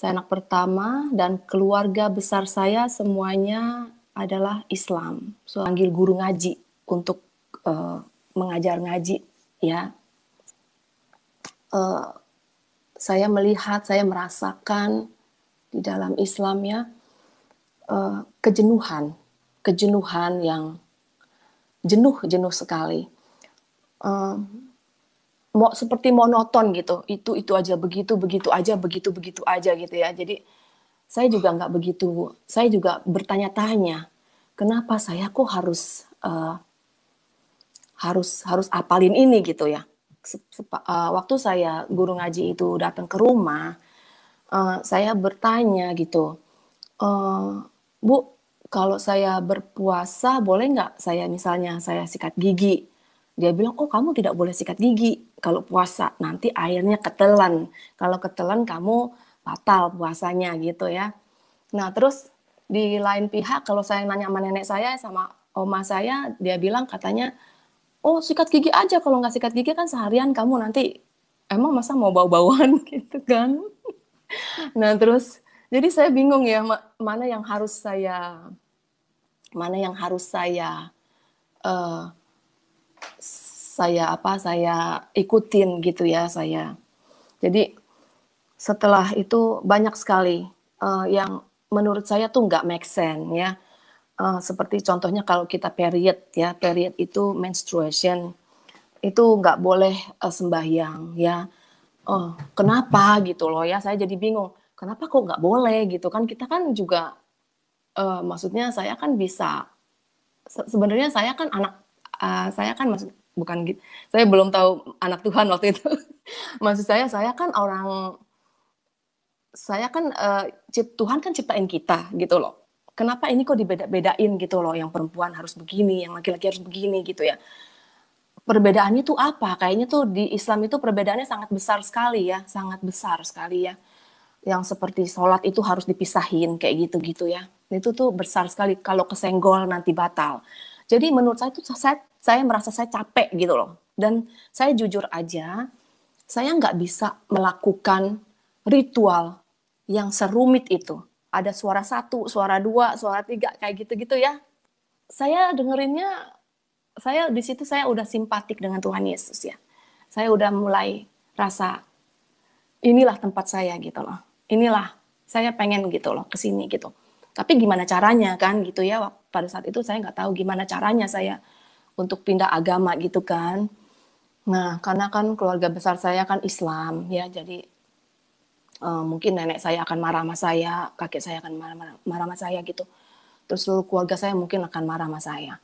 Saya anak pertama dan keluarga besar saya semuanya adalah Islam. So, panggil guru ngaji untuk uh, mengajar ngaji ya. Uh, saya melihat, saya merasakan di dalam Islam ya uh, kejenuhan, kejenuhan yang jenuh jenuh sekali. Uh, Mau seperti monoton gitu itu itu aja begitu begitu aja begitu begitu aja gitu ya jadi saya juga nggak begitu saya juga bertanya-tanya kenapa saya kok harus uh, harus harus apalin ini gitu ya Sepa, uh, waktu saya guru ngaji itu datang ke rumah uh, saya bertanya gitu uh, bu kalau saya berpuasa boleh nggak saya misalnya saya sikat gigi dia bilang oh kamu tidak boleh sikat gigi kalau puasa nanti airnya ketelan kalau ketelan kamu batal puasanya gitu ya nah terus di lain pihak kalau saya nanya sama nenek saya sama oma saya dia bilang katanya oh sikat gigi aja kalau nggak sikat gigi kan seharian kamu nanti emang masa mau bau-bauan gitu kan nah terus jadi saya bingung ya mana yang harus saya mana yang harus saya uh, saya apa saya ikutin gitu ya saya. Jadi setelah itu banyak sekali uh, yang menurut saya tuh nggak make sense ya. Uh, seperti contohnya kalau kita period ya period itu menstruation itu nggak boleh uh, sembahyang ya. Oh kenapa gitu loh ya saya jadi bingung kenapa kok nggak boleh gitu kan kita kan juga uh, maksudnya saya kan bisa sebenarnya saya kan anak uh, saya kan maksud bukan gitu. Saya belum tahu anak Tuhan waktu itu. maksud saya saya kan orang saya kan uh, cip, Tuhan kan ciptain kita gitu loh. Kenapa ini kok dibeda-bedain gitu loh? Yang perempuan harus begini, yang laki-laki harus begini gitu ya. Perbedaannya tuh apa? Kayaknya tuh di Islam itu perbedaannya sangat besar sekali ya, sangat besar sekali ya. Yang seperti sholat itu harus dipisahin kayak gitu-gitu ya. Itu tuh besar sekali kalau kesenggol nanti batal. Jadi menurut saya itu saya saya merasa saya capek gitu loh. Dan saya jujur aja, saya nggak bisa melakukan ritual yang serumit itu. Ada suara satu, suara dua, suara tiga, kayak gitu-gitu ya. Saya dengerinnya, saya di situ saya udah simpatik dengan Tuhan Yesus ya. Saya udah mulai rasa inilah tempat saya gitu loh. Inilah saya pengen gitu loh ke sini gitu. Tapi gimana caranya kan gitu ya pada saat itu saya nggak tahu gimana caranya saya untuk pindah agama gitu kan. Nah, karena kan keluarga besar saya kan Islam ya, jadi uh, mungkin nenek saya akan marah sama saya, kakek saya akan marah, marah, marah sama saya gitu. Terus seluruh keluarga saya mungkin akan marah sama saya.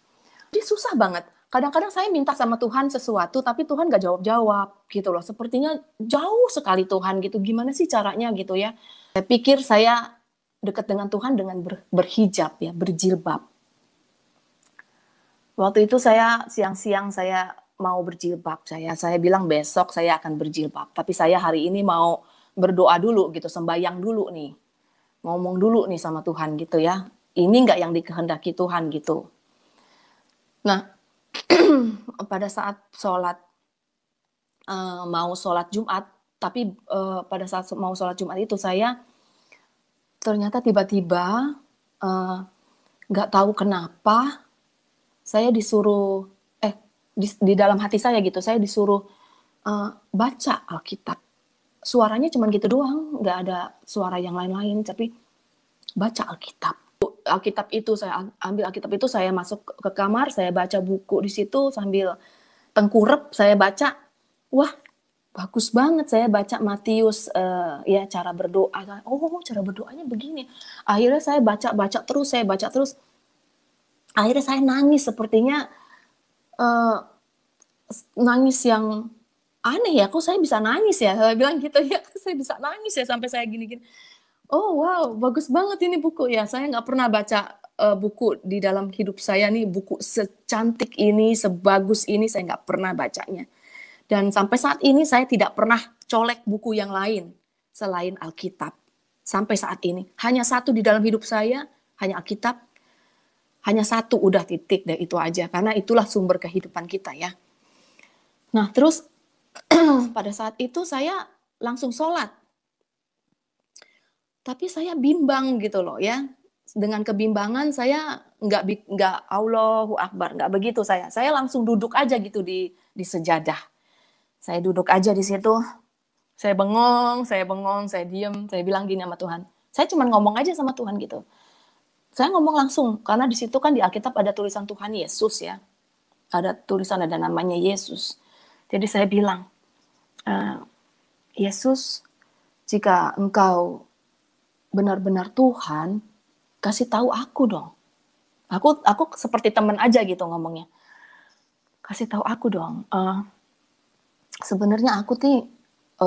Jadi susah banget. Kadang-kadang saya minta sama Tuhan sesuatu, tapi Tuhan gak jawab-jawab gitu loh. Sepertinya jauh sekali Tuhan gitu. Gimana sih caranya gitu ya? Saya pikir saya dekat dengan Tuhan dengan ber, berhijab ya, berjilbab Waktu itu saya siang-siang saya mau berjilbab saya. Saya bilang besok saya akan berjilbab, tapi saya hari ini mau berdoa dulu gitu, sembayang dulu nih. Ngomong dulu nih sama Tuhan gitu ya. Ini enggak yang dikehendaki Tuhan gitu. Nah, pada saat sholat, eh, mau sholat Jumat, tapi eh, pada saat mau sholat Jumat itu saya ternyata tiba-tiba eh, nggak -tiba, tahu kenapa saya disuruh eh di, di dalam hati saya gitu saya disuruh uh, baca Alkitab suaranya cuman gitu doang nggak ada suara yang lain-lain tapi baca Alkitab Alkitab itu saya ambil Alkitab itu saya masuk ke kamar saya baca buku di situ sambil tengkurep saya baca wah bagus banget saya baca Matius uh, ya cara berdoa oh cara berdoanya begini akhirnya saya baca baca terus saya baca terus akhirnya saya nangis sepertinya uh, nangis yang aneh ya kok saya bisa nangis ya saya bilang gitu ya saya bisa nangis ya sampai saya gini-gini oh wow bagus banget ini buku ya saya nggak pernah baca uh, buku di dalam hidup saya nih buku secantik ini sebagus ini saya nggak pernah bacanya dan sampai saat ini saya tidak pernah colek buku yang lain selain Alkitab sampai saat ini hanya satu di dalam hidup saya hanya Alkitab hanya satu udah titik dan itu aja karena itulah sumber kehidupan kita ya. Nah, terus pada saat itu saya langsung sholat. Tapi saya bimbang gitu loh ya. Dengan kebimbangan saya nggak nggak Allahu Akbar nggak begitu saya. Saya langsung duduk aja gitu di di sejadah. Saya duduk aja di situ. Saya bengong, saya bengong, saya diem, saya bilang gini sama Tuhan. Saya cuma ngomong aja sama Tuhan gitu. Saya ngomong langsung karena di situ kan di Alkitab ada tulisan Tuhan Yesus ya. Ada tulisan ada namanya Yesus. Jadi saya bilang, e, Yesus, jika engkau benar-benar Tuhan, kasih tahu aku dong. Aku aku seperti teman aja gitu ngomongnya. Kasih tahu aku dong. e, sebenarnya aku tuh e,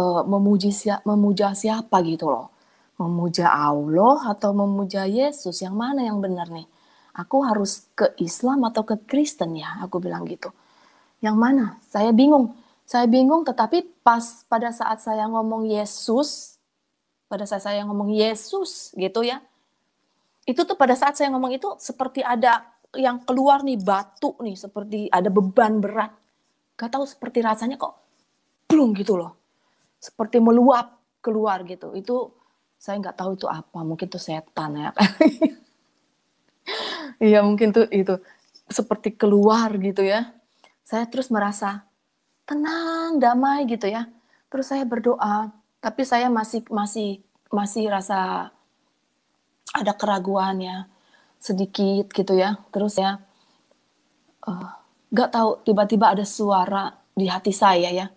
eh, memuji siapa, memuja siapa gitu loh memuja Allah atau memuja Yesus yang mana yang benar nih aku harus ke Islam atau ke Kristen ya aku bilang gitu yang mana saya bingung saya bingung tetapi pas pada saat saya ngomong Yesus pada saat saya ngomong Yesus gitu ya itu tuh pada saat saya ngomong itu seperti ada yang keluar nih batu nih seperti ada beban berat gak tahu seperti rasanya kok belum gitu loh seperti meluap keluar gitu itu saya nggak tahu itu apa mungkin itu setan ya iya mungkin tuh itu seperti keluar gitu ya saya terus merasa tenang damai gitu ya terus saya berdoa tapi saya masih masih masih rasa ada keraguan ya sedikit gitu ya terus ya eh, nggak uh, tahu tiba-tiba ada suara di hati saya ya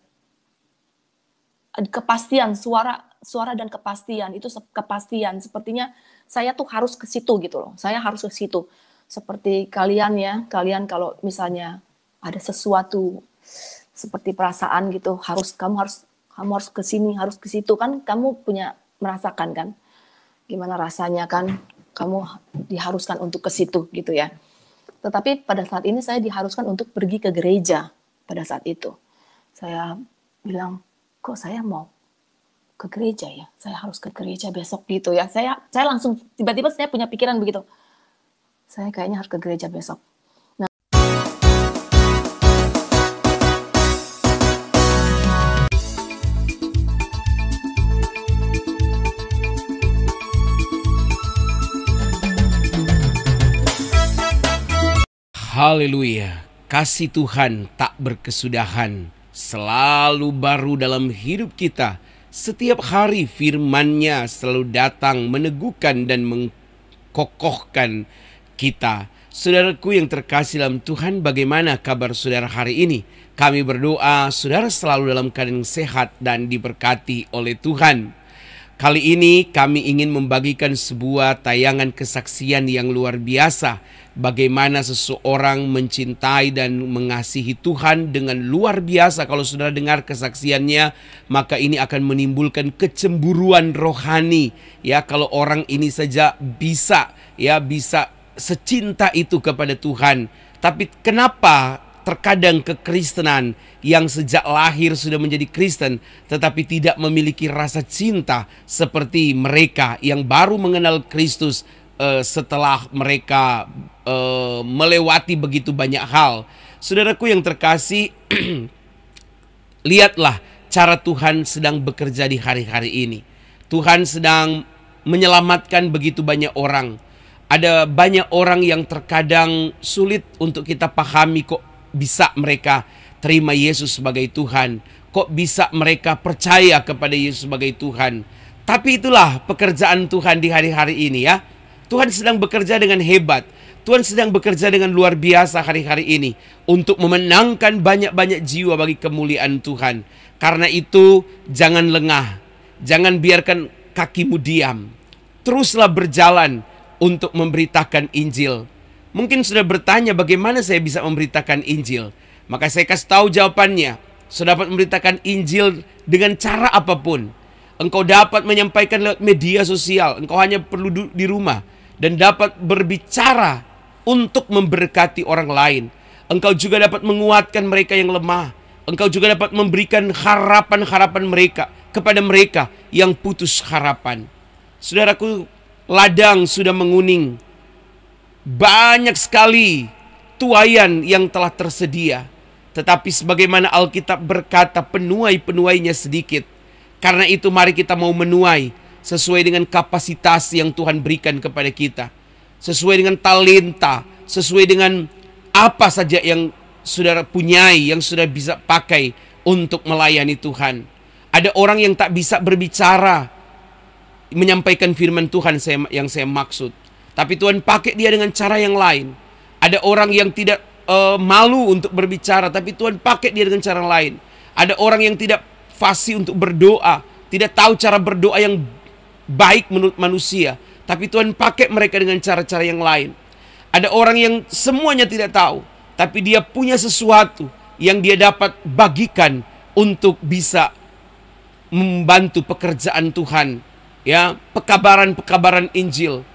kepastian suara suara dan kepastian itu kepastian sepertinya saya tuh harus ke situ gitu loh saya harus ke situ seperti kalian ya kalian kalau misalnya ada sesuatu seperti perasaan gitu harus kamu harus kamu harus ke sini harus ke situ kan kamu punya merasakan kan gimana rasanya kan kamu diharuskan untuk ke situ gitu ya tetapi pada saat ini saya diharuskan untuk pergi ke gereja pada saat itu saya bilang kok saya mau ke gereja ya saya harus ke gereja besok gitu ya saya saya langsung tiba-tiba saya punya pikiran begitu saya kayaknya harus ke gereja besok nah. Haleluya, kasih Tuhan tak berkesudahan, selalu baru dalam hidup kita setiap hari firmannya selalu datang meneguhkan dan mengkokohkan kita. Saudaraku yang terkasih dalam Tuhan, bagaimana kabar saudara hari ini? Kami berdoa saudara selalu dalam keadaan sehat dan diberkati oleh Tuhan. Kali ini kami ingin membagikan sebuah tayangan kesaksian yang luar biasa bagaimana seseorang mencintai dan mengasihi Tuhan dengan luar biasa. Kalau saudara dengar kesaksiannya, maka ini akan menimbulkan kecemburuan rohani. Ya, kalau orang ini saja bisa, ya bisa secinta itu kepada Tuhan. Tapi kenapa terkadang kekristenan yang sejak lahir sudah menjadi Kristen tetapi tidak memiliki rasa cinta seperti mereka yang baru mengenal Kristus uh, setelah mereka uh, melewati begitu banyak hal. Saudaraku yang terkasih, lihatlah cara Tuhan sedang bekerja di hari-hari ini. Tuhan sedang menyelamatkan begitu banyak orang. Ada banyak orang yang terkadang sulit untuk kita pahami kok bisa mereka terima Yesus sebagai Tuhan. Kok bisa mereka percaya kepada Yesus sebagai Tuhan. Tapi itulah pekerjaan Tuhan di hari-hari ini ya. Tuhan sedang bekerja dengan hebat. Tuhan sedang bekerja dengan luar biasa hari-hari ini untuk memenangkan banyak-banyak jiwa bagi kemuliaan Tuhan. Karena itu, jangan lengah, jangan biarkan kakimu diam. Teruslah berjalan untuk memberitakan Injil. Mungkin sudah bertanya bagaimana saya bisa memberitakan Injil. Maka saya kasih tahu jawabannya. Sudah dapat memberitakan Injil dengan cara apapun. Engkau dapat menyampaikan lewat media sosial. Engkau hanya perlu di rumah dan dapat berbicara untuk memberkati orang lain. Engkau juga dapat menguatkan mereka yang lemah. Engkau juga dapat memberikan harapan-harapan mereka kepada mereka yang putus harapan. Saudaraku, ladang sudah menguning. Banyak sekali tuayan yang telah tersedia. Tetapi sebagaimana Alkitab berkata penuai-penuainya sedikit. Karena itu mari kita mau menuai sesuai dengan kapasitas yang Tuhan berikan kepada kita, sesuai dengan talenta, sesuai dengan apa saja yang sudah punyai, yang sudah bisa pakai untuk melayani Tuhan. Ada orang yang tak bisa berbicara, menyampaikan firman Tuhan yang saya maksud. Tapi Tuhan pakai dia dengan cara yang lain. Ada orang yang tidak uh, malu untuk berbicara, tapi Tuhan pakai dia dengan cara lain. Ada orang yang tidak fasih untuk berdoa, tidak tahu cara berdoa yang baik menurut manusia, tapi Tuhan pakai mereka dengan cara-cara yang lain. Ada orang yang semuanya tidak tahu, tapi dia punya sesuatu yang dia dapat bagikan untuk bisa membantu pekerjaan Tuhan. Ya, pekabaran-pekabaran Injil.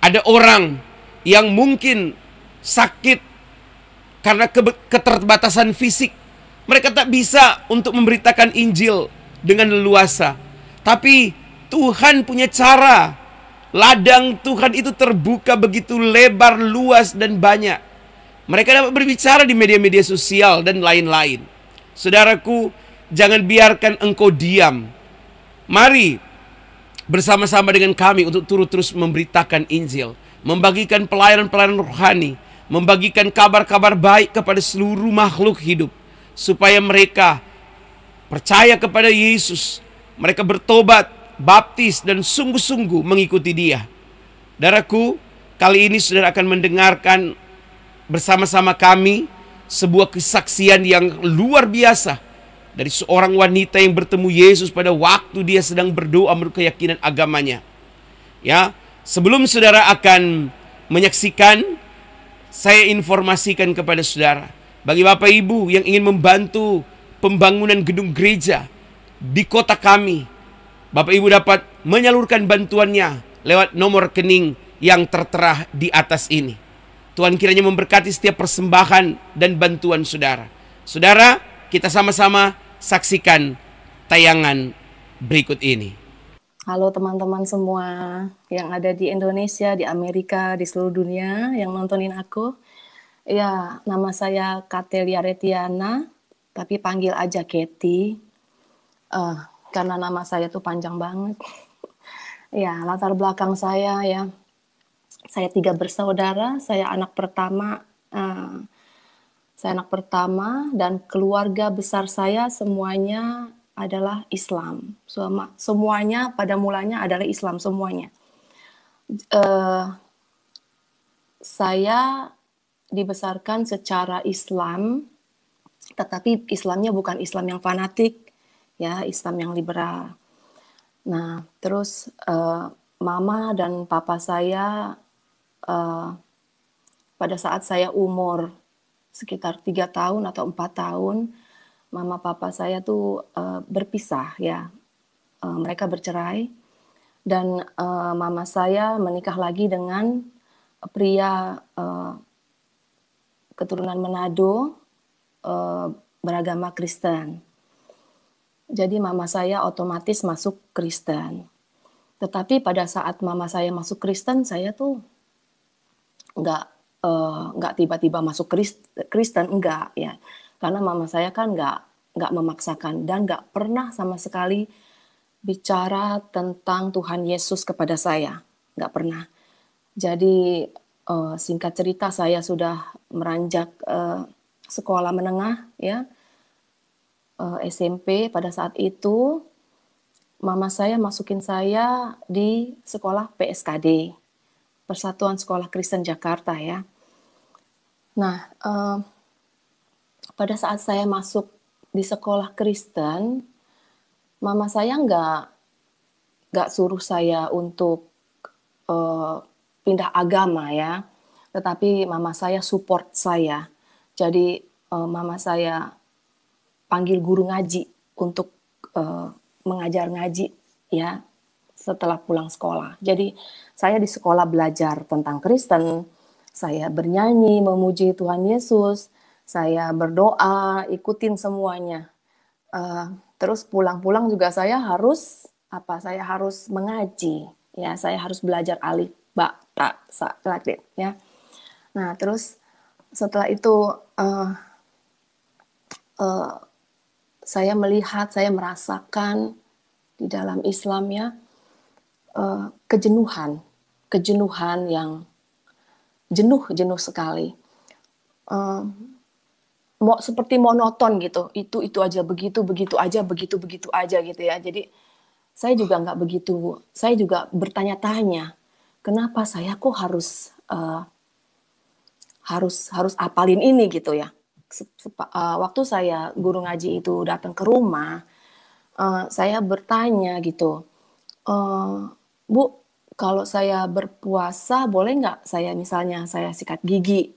Ada orang yang mungkin sakit karena keterbatasan fisik. Mereka tak bisa untuk memberitakan Injil dengan leluasa. Tapi Tuhan punya cara. Ladang Tuhan itu terbuka begitu lebar, luas, dan banyak. Mereka dapat berbicara di media-media sosial dan lain-lain. Saudaraku, jangan biarkan engkau diam. Mari bersama-sama dengan kami untuk turut terus memberitakan Injil, membagikan pelayanan-pelayanan rohani, membagikan kabar-kabar baik kepada seluruh makhluk hidup, supaya mereka percaya kepada Yesus, mereka bertobat, baptis dan sungguh-sungguh mengikuti dia. Daraku, kali ini saudara akan mendengarkan bersama-sama kami sebuah kesaksian yang luar biasa dari seorang wanita yang bertemu Yesus pada waktu dia sedang berdoa menurut keyakinan agamanya. Ya, sebelum saudara akan menyaksikan, saya informasikan kepada saudara. Bagi Bapak Ibu yang ingin membantu pembangunan gedung gereja di kota kami, Bapak Ibu dapat menyalurkan bantuannya lewat nomor rekening yang tertera di atas ini. Tuhan kiranya memberkati setiap persembahan dan bantuan saudara. Saudara, kita sama-sama saksikan tayangan berikut ini. Halo teman-teman semua yang ada di Indonesia, di Amerika, di seluruh dunia yang nontonin aku. Ya, nama saya Katelia Retiana, tapi panggil aja Katie. Uh, karena nama saya tuh panjang banget. ya, latar belakang saya ya. Saya tiga bersaudara, saya anak pertama, uh, saya anak pertama dan keluarga besar saya semuanya adalah Islam. Semua, semuanya pada mulanya adalah Islam semuanya. Uh, saya dibesarkan secara Islam, tetapi Islamnya bukan Islam yang fanatik, ya Islam yang liberal. Nah, terus uh, mama dan papa saya uh, pada saat saya umur sekitar tiga tahun atau empat tahun, mama papa saya tuh uh, berpisah ya, uh, mereka bercerai dan uh, mama saya menikah lagi dengan pria uh, keturunan Manado uh, beragama Kristen. Jadi mama saya otomatis masuk Kristen. Tetapi pada saat mama saya masuk Kristen, saya tuh nggak uh, tiba-tiba masuk Kristen, enggak ya. Karena mama saya kan nggak nggak memaksakan dan nggak pernah sama sekali bicara tentang Tuhan Yesus kepada saya, nggak pernah. Jadi uh, singkat cerita saya sudah meranjak uh, sekolah menengah ya uh, eh, SMP pada saat itu mama saya masukin saya di sekolah PSKD Persatuan Sekolah Kristen Jakarta ya. Nah uh, pada saat saya masuk di sekolah Kristen mama saya nggak nggak suruh saya untuk uh, pindah agama ya tetapi mama saya support saya. Jadi mama saya panggil guru ngaji untuk uh, mengajar ngaji ya setelah pulang sekolah. Jadi saya di sekolah belajar tentang Kristen, saya bernyanyi memuji Tuhan Yesus, saya berdoa, ikutin semuanya. Uh, terus pulang-pulang juga saya harus apa? Saya harus mengaji, ya. Saya harus belajar alif, ba, ta, sa, latin, ya. Nah, terus setelah itu uh, uh, saya melihat, saya merasakan di dalam Islam ya eh, kejenuhan, kejenuhan yang jenuh, jenuh sekali. Eh, Mau seperti monoton gitu, itu itu aja begitu, begitu aja, begitu begitu aja gitu ya. Jadi saya juga nggak begitu, saya juga bertanya-tanya, kenapa saya kok harus uh, harus harus apalin ini gitu ya? uh, waktu saya guru ngaji itu datang ke rumah, uh, saya bertanya gitu, uh, Bu, kalau saya berpuasa boleh nggak saya misalnya saya sikat gigi?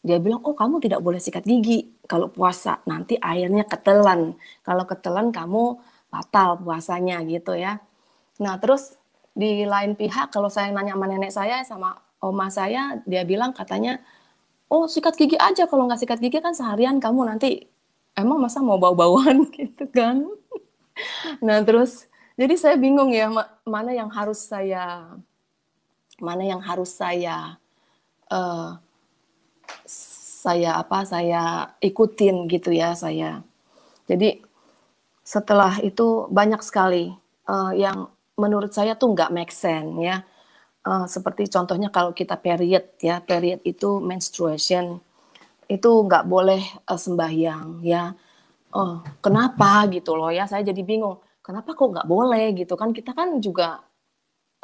Dia bilang, oh kamu tidak boleh sikat gigi kalau puasa, nanti airnya ketelan. Kalau ketelan kamu batal puasanya gitu ya. Nah terus di lain pihak kalau saya nanya sama nenek saya sama oma saya, dia bilang katanya oh sikat gigi aja kalau nggak sikat gigi kan seharian kamu nanti emang masa mau bau-bauan gitu kan nah terus jadi saya bingung ya ma mana yang harus saya mana yang harus saya uh, saya apa saya ikutin gitu ya saya jadi setelah itu banyak sekali uh, yang menurut saya tuh nggak make sense ya uh, seperti contohnya kalau kita period ya period itu menstruation itu nggak boleh uh, sembahyang ya oh kenapa gitu loh ya saya jadi bingung kenapa kok nggak boleh gitu kan kita kan juga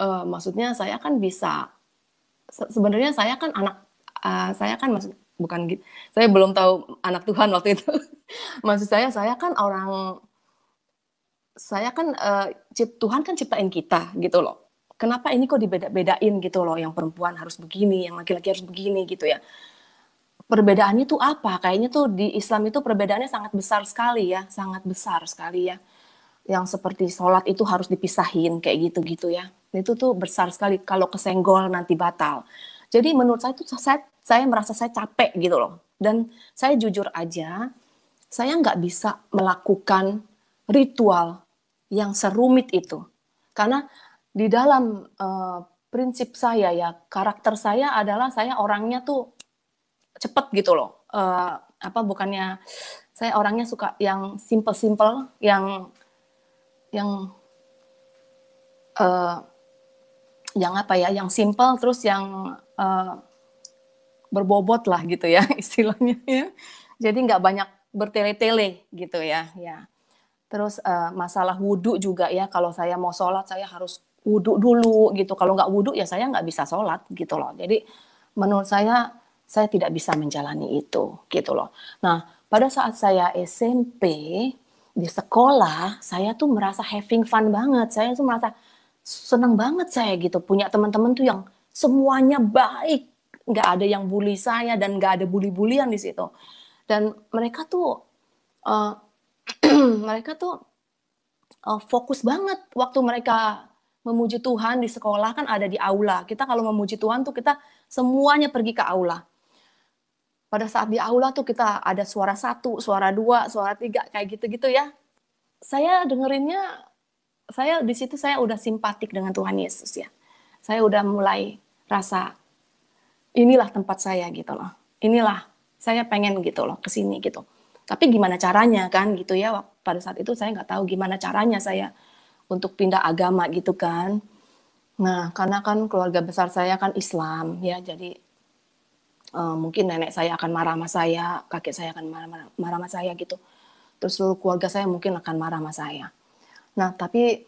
uh, maksudnya saya kan bisa se sebenarnya saya kan anak uh, saya kan maksud bukan gitu saya belum tahu anak Tuhan waktu itu maksud saya saya kan orang saya kan uh, Tuhan kan ciptain kita gitu loh kenapa ini kok dibeda-bedain gitu loh yang perempuan harus begini yang laki-laki harus begini gitu ya perbedaannya tuh apa kayaknya tuh di Islam itu perbedaannya sangat besar sekali ya sangat besar sekali ya yang seperti sholat itu harus dipisahin kayak gitu gitu ya itu tuh besar sekali kalau kesenggol nanti batal jadi menurut saya tuh saya saya merasa saya capek gitu loh dan saya jujur aja saya nggak bisa melakukan ritual yang serumit itu karena di dalam uh, prinsip saya ya karakter saya adalah saya orangnya tuh cepet gitu loh uh, apa bukannya saya orangnya suka yang simple-simple yang yang uh, yang apa ya yang simple terus yang uh, berbobot lah gitu ya istilahnya ya jadi nggak banyak bertele-tele gitu ya ya terus uh, masalah wudhu juga ya kalau saya mau sholat saya harus wudhu dulu gitu. Kalau nggak wudhu ya saya nggak bisa sholat gitu loh. Jadi menurut saya saya tidak bisa menjalani itu gitu loh. Nah pada saat saya SMP di sekolah saya tuh merasa having fun banget. Saya tuh merasa seneng banget saya gitu punya teman-teman tuh yang semuanya baik nggak ada yang bully saya dan nggak ada bully-bulian di situ dan mereka tuh uh, mereka tuh uh, fokus banget waktu mereka memuji Tuhan di sekolah kan ada di aula. Kita kalau memuji Tuhan tuh kita semuanya pergi ke aula. Pada saat di aula tuh kita ada suara satu, suara dua, suara tiga kayak gitu-gitu ya. Saya dengerinnya, saya di situ saya udah simpatik dengan Tuhan Yesus ya. Saya udah mulai rasa inilah tempat saya gitu loh. Inilah saya pengen gitu loh kesini gitu tapi gimana caranya kan gitu ya pada saat itu saya nggak tahu gimana caranya saya untuk pindah agama gitu kan. Nah, karena kan keluarga besar saya kan Islam ya, jadi uh, mungkin nenek saya akan marah sama saya, kakek saya akan marah, marah, marah sama saya gitu. Terus seluruh keluarga saya mungkin akan marah sama saya. Nah, tapi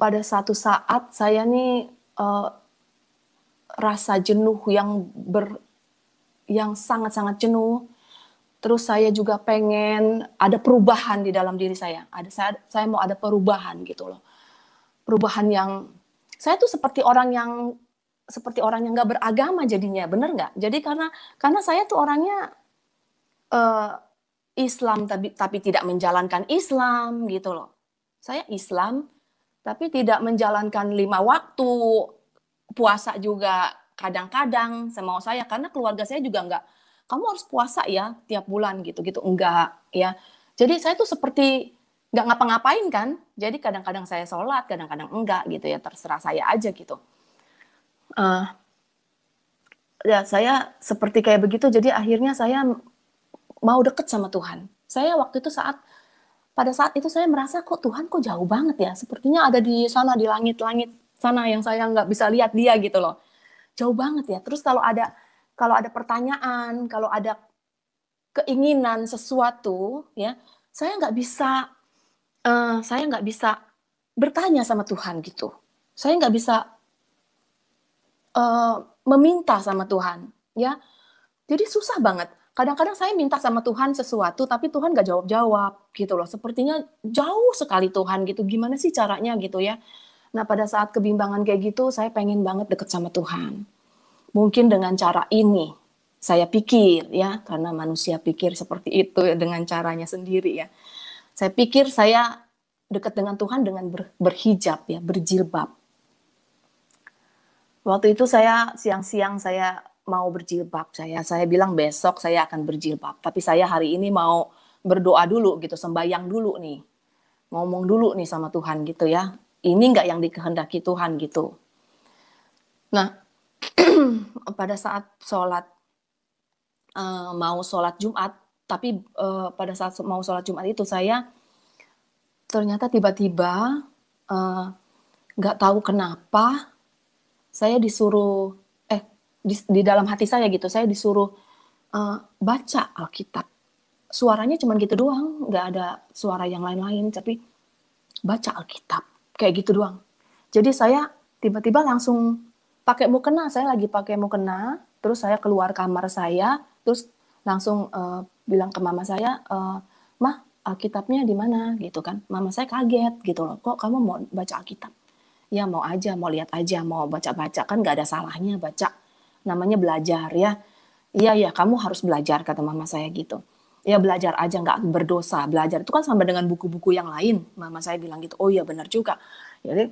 pada satu saat saya nih uh, rasa jenuh yang ber yang sangat-sangat jenuh. Terus saya juga pengen ada perubahan di dalam diri saya. Ada saya saya mau ada perubahan gitu loh perubahan yang saya tuh seperti orang yang seperti orang yang nggak beragama jadinya bener nggak jadi karena karena saya tuh orangnya uh, Islam tapi tapi tidak menjalankan Islam gitu loh saya Islam tapi tidak menjalankan lima waktu puasa juga kadang-kadang semau saya karena keluarga saya juga nggak kamu harus puasa ya tiap bulan gitu gitu enggak ya jadi saya tuh seperti nggak ngapa-ngapain kan. Jadi kadang-kadang saya sholat, kadang-kadang enggak gitu ya terserah saya aja gitu. Uh, ya saya seperti kayak begitu. Jadi akhirnya saya mau deket sama Tuhan. Saya waktu itu saat pada saat itu saya merasa kok Tuhan kok jauh banget ya. Sepertinya ada di sana di langit-langit sana yang saya nggak bisa lihat dia gitu loh. Jauh banget ya. Terus kalau ada kalau ada pertanyaan, kalau ada keinginan sesuatu ya, saya nggak bisa Eh, saya nggak bisa bertanya sama Tuhan gitu. Saya nggak bisa uh, meminta sama Tuhan, ya. Jadi susah banget. Kadang-kadang saya minta sama Tuhan sesuatu, tapi Tuhan nggak jawab-jawab gitu loh. Sepertinya jauh sekali Tuhan gitu. Gimana sih caranya gitu ya? Nah pada saat kebimbangan kayak gitu, saya pengen banget deket sama Tuhan. Mungkin dengan cara ini, saya pikir ya, karena manusia pikir seperti itu ya, dengan caranya sendiri ya saya pikir saya dekat dengan Tuhan dengan ber, berhijab ya, berjilbab. Waktu itu saya siang-siang saya mau berjilbab. Saya saya bilang besok saya akan berjilbab, tapi saya hari ini mau berdoa dulu gitu, sembayang dulu nih. Ngomong dulu nih sama Tuhan gitu ya. Ini nggak yang dikehendaki Tuhan gitu. Nah, pada saat sholat eh, mau sholat Jumat, tapi uh, pada saat mau sholat Jumat itu saya ternyata tiba-tiba eh, nggak -tiba, uh, tahu kenapa saya disuruh eh di, di dalam hati saya gitu saya disuruh uh, baca Alkitab suaranya cuma gitu doang nggak ada suara yang lain-lain tapi baca Alkitab kayak gitu doang jadi saya tiba-tiba langsung pakai mukena saya lagi pakai mukena terus saya keluar kamar saya terus langsung uh, bilang ke mama saya, e, mah Alkitabnya di mana gitu kan? Mama saya kaget gitu loh, kok kamu mau baca Alkitab? Ya mau aja, mau lihat aja, mau baca-baca kan gak ada salahnya baca. Namanya belajar ya. Iya ya, kamu harus belajar kata mama saya gitu. Ya belajar aja nggak berdosa. Belajar itu kan sama dengan buku-buku yang lain. Mama saya bilang gitu. Oh iya benar juga. Jadi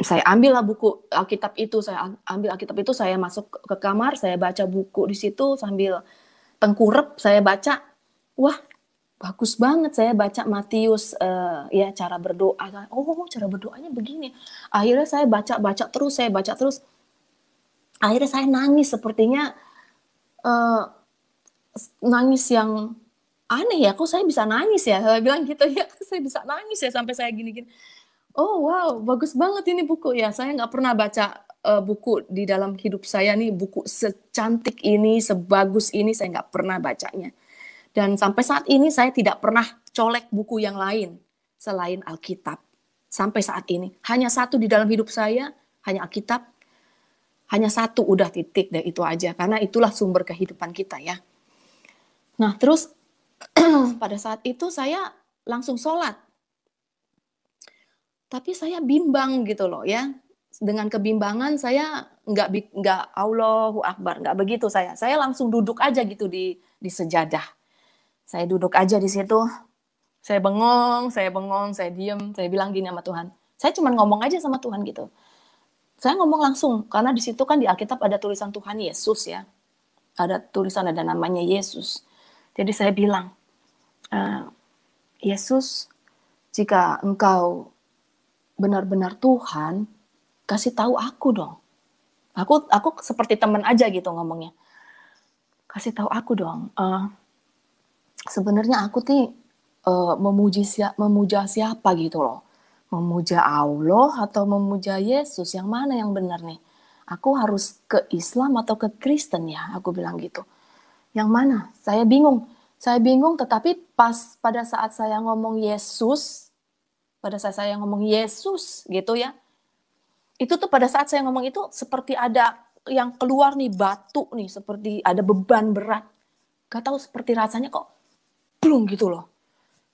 saya ambil lah buku Alkitab itu, saya ambil Alkitab itu, saya masuk ke kamar, saya baca buku di situ sambil tengkurep saya baca wah bagus banget saya baca Matius uh, ya cara berdoa oh cara berdoanya begini akhirnya saya baca baca terus saya baca terus akhirnya saya nangis sepertinya uh, nangis yang aneh ya kok saya bisa nangis ya saya bilang gitu ya saya bisa nangis ya sampai saya gini gini oh wow bagus banget ini buku ya saya nggak pernah baca uh, buku di dalam hidup saya nih buku secantik ini, sebagus ini saya nggak pernah bacanya. Dan sampai saat ini saya tidak pernah colek buku yang lain selain Alkitab. Sampai saat ini hanya satu di dalam hidup saya, hanya Alkitab. Hanya satu udah titik dan itu aja karena itulah sumber kehidupan kita ya. Nah, terus pada saat itu saya langsung sholat tapi saya bimbang gitu loh ya dengan kebimbangan saya nggak nggak Allahu Akbar nggak begitu saya saya langsung duduk aja gitu di di sejadah saya duduk aja di situ saya bengong saya bengong saya diem saya bilang gini sama Tuhan saya cuma ngomong aja sama Tuhan gitu saya ngomong langsung karena di situ kan di Alkitab ada tulisan Tuhan Yesus ya ada tulisan ada namanya Yesus jadi saya bilang e, Yesus jika engkau benar-benar Tuhan kasih tahu aku dong. Aku aku seperti teman aja gitu ngomongnya. Kasih tahu aku dong. Uh, Sebenarnya aku tuh uh, memuji siapa, memuja siapa gitu loh. Memuja Allah atau memuja Yesus yang mana yang benar nih? Aku harus ke Islam atau ke Kristen ya? Aku bilang gitu. Yang mana? Saya bingung. Saya bingung tetapi pas pada saat saya ngomong Yesus, pada saat saya ngomong Yesus gitu ya, itu tuh pada saat saya ngomong itu seperti ada yang keluar nih batu nih seperti ada beban berat gak tahu seperti rasanya kok belum gitu loh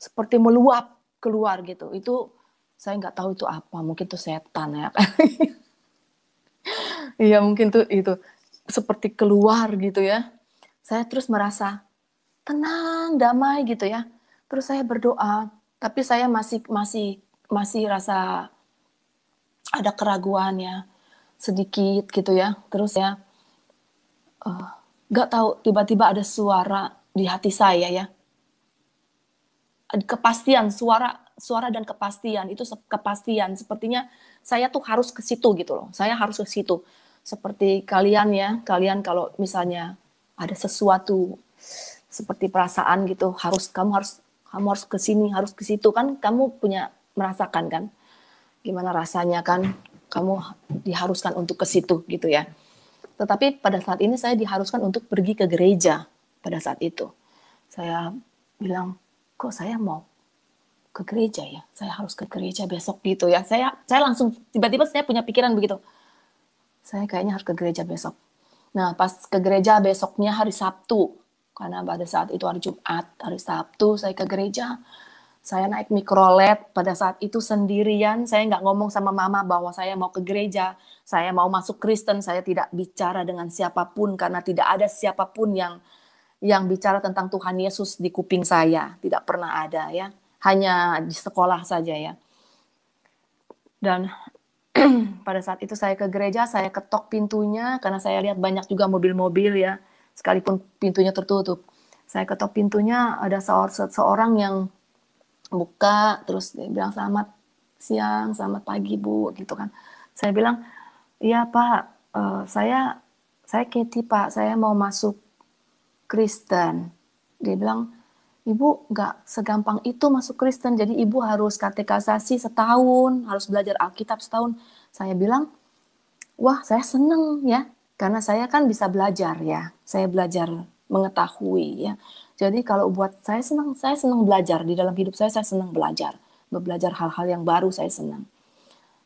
seperti meluap keluar gitu itu saya nggak tahu itu apa mungkin itu setan ya iya mungkin tuh itu seperti keluar gitu ya saya terus merasa tenang damai gitu ya terus saya berdoa tapi saya masih masih masih rasa ada keraguan ya sedikit gitu ya terus ya eh, nggak uh, tahu tiba-tiba ada suara di hati saya ya kepastian suara suara dan kepastian itu kepastian sepertinya saya tuh harus ke situ gitu loh saya harus ke situ seperti kalian ya kalian kalau misalnya ada sesuatu seperti perasaan gitu harus kamu harus kamu harus ke sini harus ke situ kan kamu punya merasakan kan gimana rasanya kan kamu diharuskan untuk ke situ gitu ya. Tetapi pada saat ini saya diharuskan untuk pergi ke gereja pada saat itu. Saya bilang, kok saya mau ke gereja ya? Saya harus ke gereja besok gitu ya. Saya saya langsung tiba-tiba saya punya pikiran begitu. Saya kayaknya harus ke gereja besok. Nah, pas ke gereja besoknya hari Sabtu, karena pada saat itu hari Jumat, hari Sabtu saya ke gereja, saya naik mikrolet pada saat itu sendirian. Saya nggak ngomong sama mama bahwa saya mau ke gereja, saya mau masuk Kristen. Saya tidak bicara dengan siapapun karena tidak ada siapapun yang yang bicara tentang Tuhan Yesus di kuping saya. Tidak pernah ada ya, hanya di sekolah saja ya. Dan pada saat itu saya ke gereja, saya ketok pintunya karena saya lihat banyak juga mobil-mobil ya, sekalipun pintunya tertutup. Saya ketok pintunya ada seorang yang buka terus dia bilang selamat siang selamat pagi bu gitu kan saya bilang iya pak uh, saya saya Katie pak saya mau masuk Kristen dia bilang ibu nggak segampang itu masuk Kristen jadi ibu harus katekasasi setahun harus belajar Alkitab setahun saya bilang wah saya seneng ya karena saya kan bisa belajar ya saya belajar mengetahui ya jadi kalau buat saya senang, saya senang belajar di dalam hidup saya saya senang belajar, belajar hal-hal yang baru saya senang.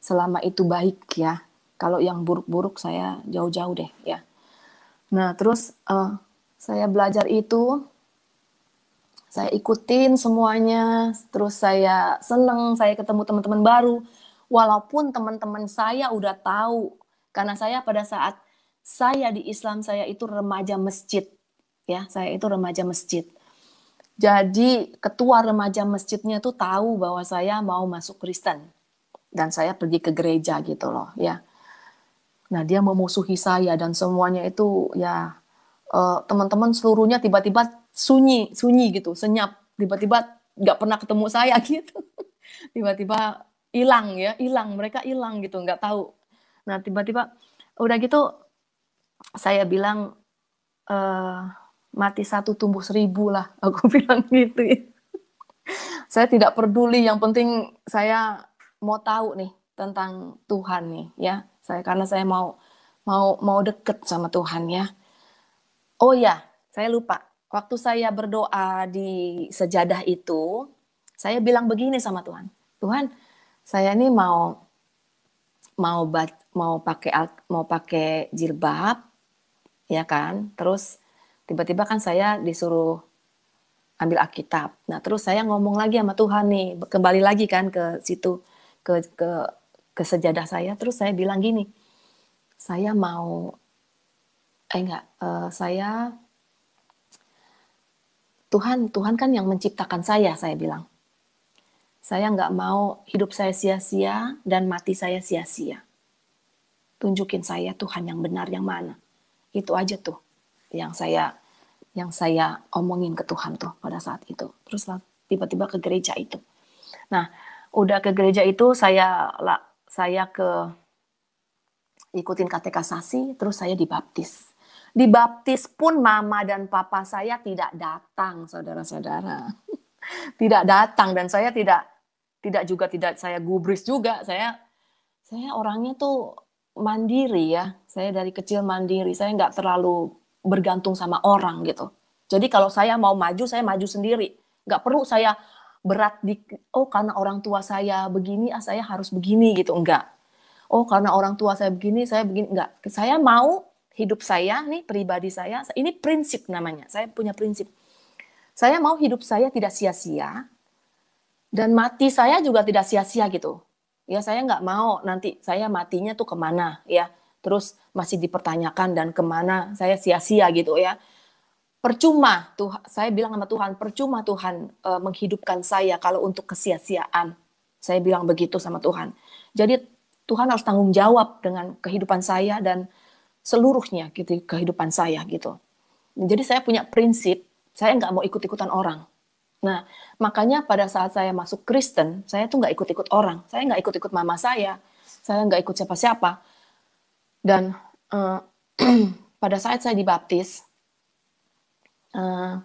Selama itu baik ya. Kalau yang buruk-buruk saya jauh-jauh deh ya. Nah terus uh, saya belajar itu saya ikutin semuanya, terus saya senang, saya ketemu teman-teman baru, walaupun teman-teman saya udah tahu, karena saya pada saat saya di Islam saya itu remaja masjid, ya saya itu remaja masjid jadi ketua remaja masjidnya itu tahu bahwa saya mau masuk Kristen dan saya pergi ke gereja gitu loh ya nah dia memusuhi saya dan semuanya itu ya eh, teman-teman seluruhnya tiba-tiba sunyi sunyi gitu senyap tiba-tiba nggak pernah ketemu saya gitu tiba-tiba hilang ya hilang mereka hilang gitu nggak tahu nah tiba-tiba udah gitu saya bilang eh, mati satu tumbuh seribu lah aku bilang gitu ya. saya tidak peduli yang penting saya mau tahu nih tentang Tuhan nih ya saya karena saya mau mau mau deket sama Tuhan ya oh ya saya lupa waktu saya berdoa di sejadah itu saya bilang begini sama Tuhan Tuhan saya ini mau mau bat, mau pakai mau pakai jilbab ya kan terus tiba-tiba kan saya disuruh ambil Alkitab. Nah, terus saya ngomong lagi sama Tuhan nih, kembali lagi kan ke situ ke ke ke sejadah saya, terus saya bilang gini. Saya mau eh enggak, uh, saya Tuhan, Tuhan kan yang menciptakan saya, saya bilang. Saya nggak mau hidup saya sia-sia dan mati saya sia-sia. Tunjukin saya Tuhan yang benar yang mana. Itu aja tuh yang saya yang saya omongin ke Tuhan tuh pada saat itu. Terus tiba-tiba ke gereja itu. Nah, udah ke gereja itu saya lah saya ke ikutin katekasasi, terus saya dibaptis. Dibaptis pun mama dan papa saya tidak datang, saudara-saudara. Tidak datang dan saya tidak tidak juga tidak saya gubris juga. Saya saya orangnya tuh mandiri ya. Saya dari kecil mandiri. Saya nggak terlalu bergantung sama orang gitu. Jadi kalau saya mau maju, saya maju sendiri. Gak perlu saya berat di, oh karena orang tua saya begini, ah saya harus begini gitu. Enggak. Oh karena orang tua saya begini, saya begini. Enggak. Saya mau hidup saya, nih pribadi saya, ini prinsip namanya. Saya punya prinsip. Saya mau hidup saya tidak sia-sia, dan mati saya juga tidak sia-sia gitu. Ya saya nggak mau nanti saya matinya tuh kemana ya terus masih dipertanyakan dan kemana saya sia-sia gitu ya percuma tuh saya bilang sama Tuhan percuma Tuhan e, menghidupkan saya kalau untuk kesia-siaan saya bilang begitu sama Tuhan jadi Tuhan harus tanggung jawab dengan kehidupan saya dan seluruhnya gitu kehidupan saya gitu jadi saya punya prinsip saya nggak mau ikut-ikutan orang nah makanya pada saat saya masuk Kristen saya tuh nggak ikut-ikut orang saya nggak ikut-ikut mama saya saya nggak ikut siapa-siapa dan uh, pada saat saya dibaptis, uh,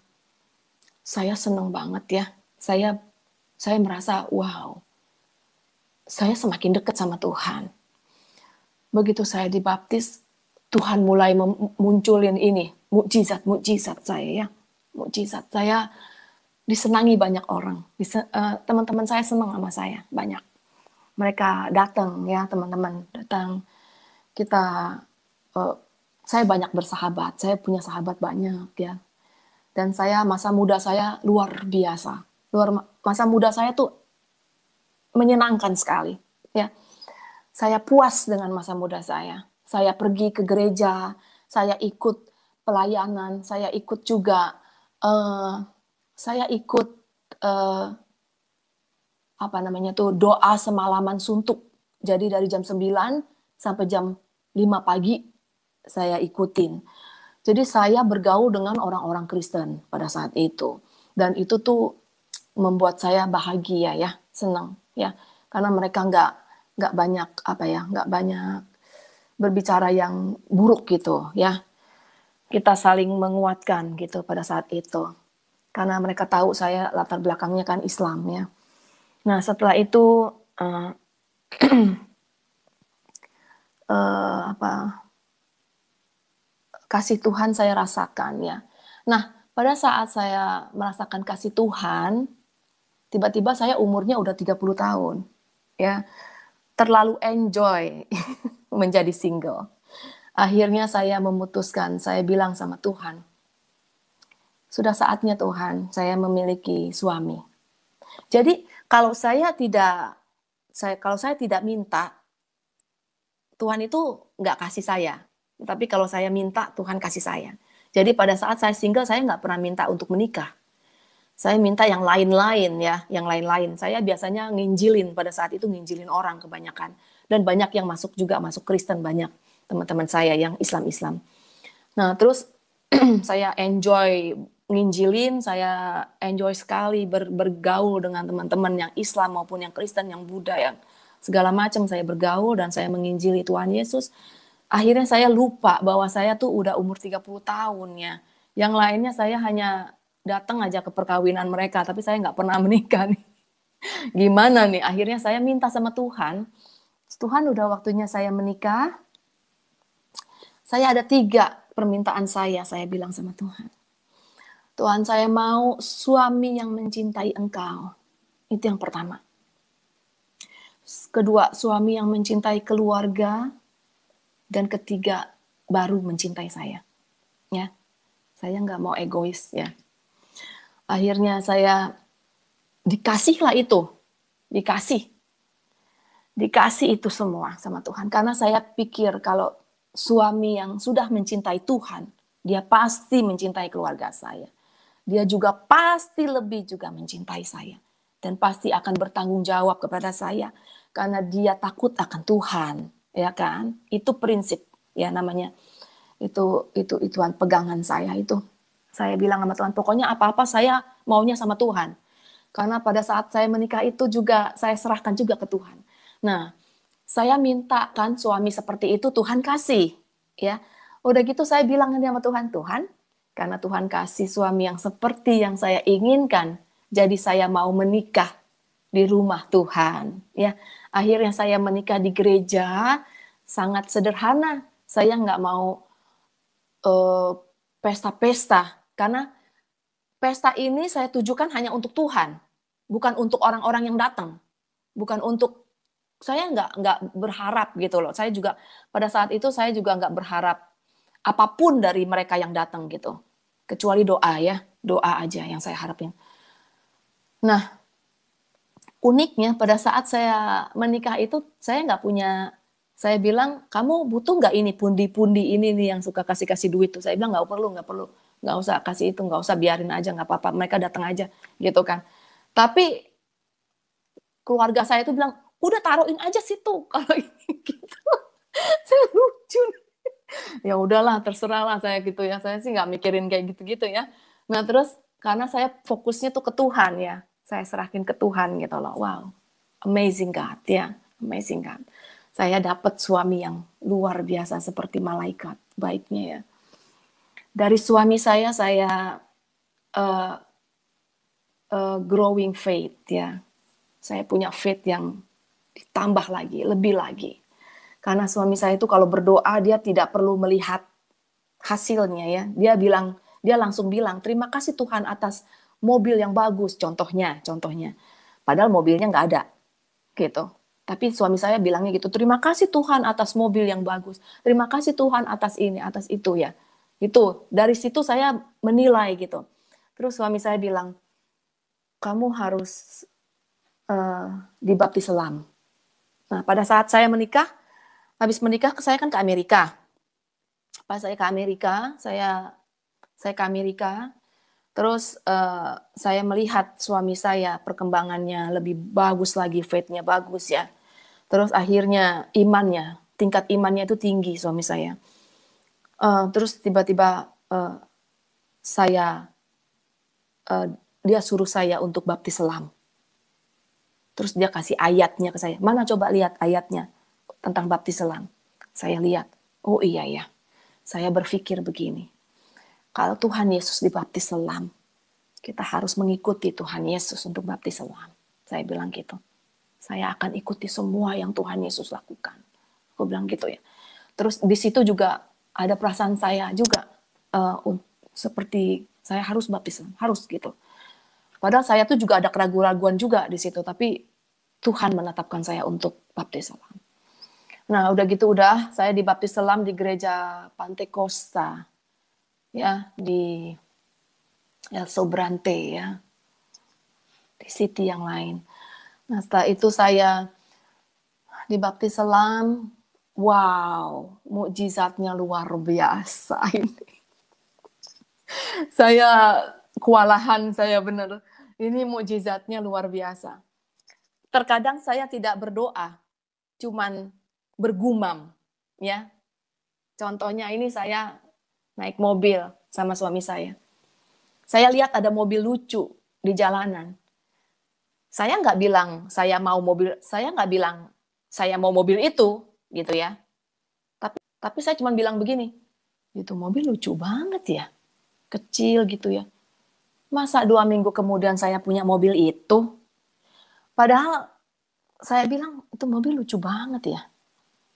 saya senang banget ya. Saya saya merasa wow, saya semakin dekat sama Tuhan. Begitu saya dibaptis, Tuhan mulai munculin ini mukjizat mukjizat saya ya, mukjizat saya disenangi banyak orang. Eh, teman-teman uh, saya senang sama saya banyak. Mereka datang ya teman-teman datang kita uh, saya banyak bersahabat, saya punya sahabat banyak ya. Dan saya masa muda saya luar biasa. Luar masa muda saya tuh menyenangkan sekali ya. Saya puas dengan masa muda saya. Saya pergi ke gereja, saya ikut pelayanan, saya ikut juga uh, saya ikut uh, apa namanya tuh doa semalaman suntuk. Jadi dari jam 9 sampai jam 5 pagi saya ikutin. Jadi saya bergaul dengan orang-orang Kristen pada saat itu. Dan itu tuh membuat saya bahagia ya, senang ya. Karena mereka nggak nggak banyak apa ya, nggak banyak berbicara yang buruk gitu ya. Kita saling menguatkan gitu pada saat itu. Karena mereka tahu saya latar belakangnya kan Islam ya. Nah setelah itu uh, uh, apa kasih Tuhan saya rasakan ya. Nah, pada saat saya merasakan kasih Tuhan, tiba-tiba saya umurnya udah 30 tahun. Ya. Terlalu enjoy menjadi single. Akhirnya saya memutuskan, saya bilang sama Tuhan, sudah saatnya Tuhan, saya memiliki suami. Jadi kalau saya tidak saya kalau saya tidak minta, Tuhan itu nggak kasih saya. Tapi kalau saya minta, Tuhan kasih saya. Jadi pada saat saya single, saya nggak pernah minta untuk menikah. Saya minta yang lain-lain ya, yang lain-lain. Saya biasanya nginjilin pada saat itu nginjilin orang kebanyakan. Dan banyak yang masuk juga, masuk Kristen banyak teman-teman saya yang Islam-Islam. Nah terus saya enjoy nginjilin, saya enjoy sekali ber, bergaul dengan teman-teman yang Islam maupun yang Kristen, yang Buddha, yang segala macam saya bergaul dan saya menginjili Tuhan Yesus akhirnya saya lupa bahwa saya tuh udah umur 30 tahun ya yang lainnya saya hanya datang aja ke perkawinan mereka tapi saya nggak pernah menikah nih gimana nih akhirnya saya minta sama Tuhan Tuhan udah waktunya saya menikah saya ada tiga permintaan saya saya bilang sama Tuhan Tuhan saya mau suami yang mencintai engkau itu yang pertama kedua suami yang mencintai keluarga, dan ketiga baru mencintai saya. Ya, saya nggak mau egois ya. Akhirnya saya dikasihlah itu, dikasih, dikasih itu semua sama Tuhan. Karena saya pikir kalau suami yang sudah mencintai Tuhan, dia pasti mencintai keluarga saya. Dia juga pasti lebih juga mencintai saya dan pasti akan bertanggung jawab kepada saya karena dia takut akan Tuhan, ya kan? Itu prinsip ya namanya. Itu itu ituan pegangan saya itu. Saya bilang sama Tuhan, pokoknya apa-apa saya maunya sama Tuhan. Karena pada saat saya menikah itu juga saya serahkan juga ke Tuhan. Nah, saya minta kan suami seperti itu Tuhan kasih, ya. Udah gitu saya bilang sama Tuhan, Tuhan, karena Tuhan kasih suami yang seperti yang saya inginkan, jadi saya mau menikah di rumah Tuhan, ya. Akhirnya saya menikah di gereja, sangat sederhana. Saya nggak mau eh, pesta-pesta uh, karena pesta ini saya tujukan hanya untuk Tuhan, bukan untuk orang-orang yang datang, bukan untuk saya nggak nggak berharap gitu loh. Saya juga pada saat itu saya juga nggak berharap apapun dari mereka yang datang gitu, kecuali doa ya, doa aja yang saya harapin. Nah, uniknya pada saat saya menikah itu saya nggak punya saya bilang kamu butuh nggak ini pundi-pundi ini nih yang suka kasih-kasih duit tuh saya bilang nggak perlu nggak perlu nggak usah kasih itu nggak usah biarin aja nggak apa-apa mereka datang aja gitu kan tapi keluarga saya itu bilang udah taruhin aja situ kalau ini gitu saya lucu ya udahlah terserahlah saya gitu ya saya sih nggak mikirin kayak gitu-gitu ya nah terus karena saya fokusnya tuh ke Tuhan ya saya serahkan ke Tuhan gitu loh wow amazing God ya amazing God saya dapat suami yang luar biasa seperti malaikat baiknya ya dari suami saya saya uh, uh, growing faith ya saya punya faith yang ditambah lagi lebih lagi karena suami saya itu kalau berdoa dia tidak perlu melihat hasilnya ya dia bilang dia langsung bilang terima kasih Tuhan atas mobil yang bagus contohnya contohnya padahal mobilnya nggak ada gitu tapi suami saya bilangnya gitu terima kasih Tuhan atas mobil yang bagus terima kasih Tuhan atas ini atas itu ya itu dari situ saya menilai gitu terus suami saya bilang kamu harus uh, dibaptis selam nah pada saat saya menikah habis menikah saya kan ke Amerika pas saya ke Amerika saya saya ke Amerika. Terus uh, saya melihat suami saya perkembangannya lebih bagus lagi, faith-nya bagus ya. Terus akhirnya imannya, tingkat imannya itu tinggi suami saya. Uh, terus tiba-tiba uh, saya, uh, dia suruh saya untuk baptis selam. Terus dia kasih ayatnya ke saya. Mana coba lihat ayatnya tentang baptis selam. Saya lihat, oh iya ya, saya berpikir begini kalau Tuhan Yesus dibaptis selam, kita harus mengikuti Tuhan Yesus untuk baptis selam. Saya bilang gitu. Saya akan ikuti semua yang Tuhan Yesus lakukan. Aku bilang gitu ya. Terus di situ juga ada perasaan saya juga uh, seperti saya harus baptis selam, harus gitu. Padahal saya tuh juga ada keraguan-raguan juga di situ, tapi Tuhan menetapkan saya untuk baptis selam. Nah, udah gitu udah saya dibaptis selam di gereja Pantekosta ya di El Sobrante ya di city yang lain. Nah setelah itu saya dibaptis selam, wow mukjizatnya luar biasa ini. saya kewalahan saya benar. Ini mukjizatnya luar biasa. Terkadang saya tidak berdoa, cuman bergumam ya. Contohnya ini saya naik mobil sama suami saya. Saya lihat ada mobil lucu di jalanan. Saya nggak bilang saya mau mobil, saya nggak bilang saya mau mobil itu, gitu ya. Tapi tapi saya cuma bilang begini, itu mobil lucu banget ya, kecil gitu ya. Masa dua minggu kemudian saya punya mobil itu? Padahal saya bilang itu mobil lucu banget ya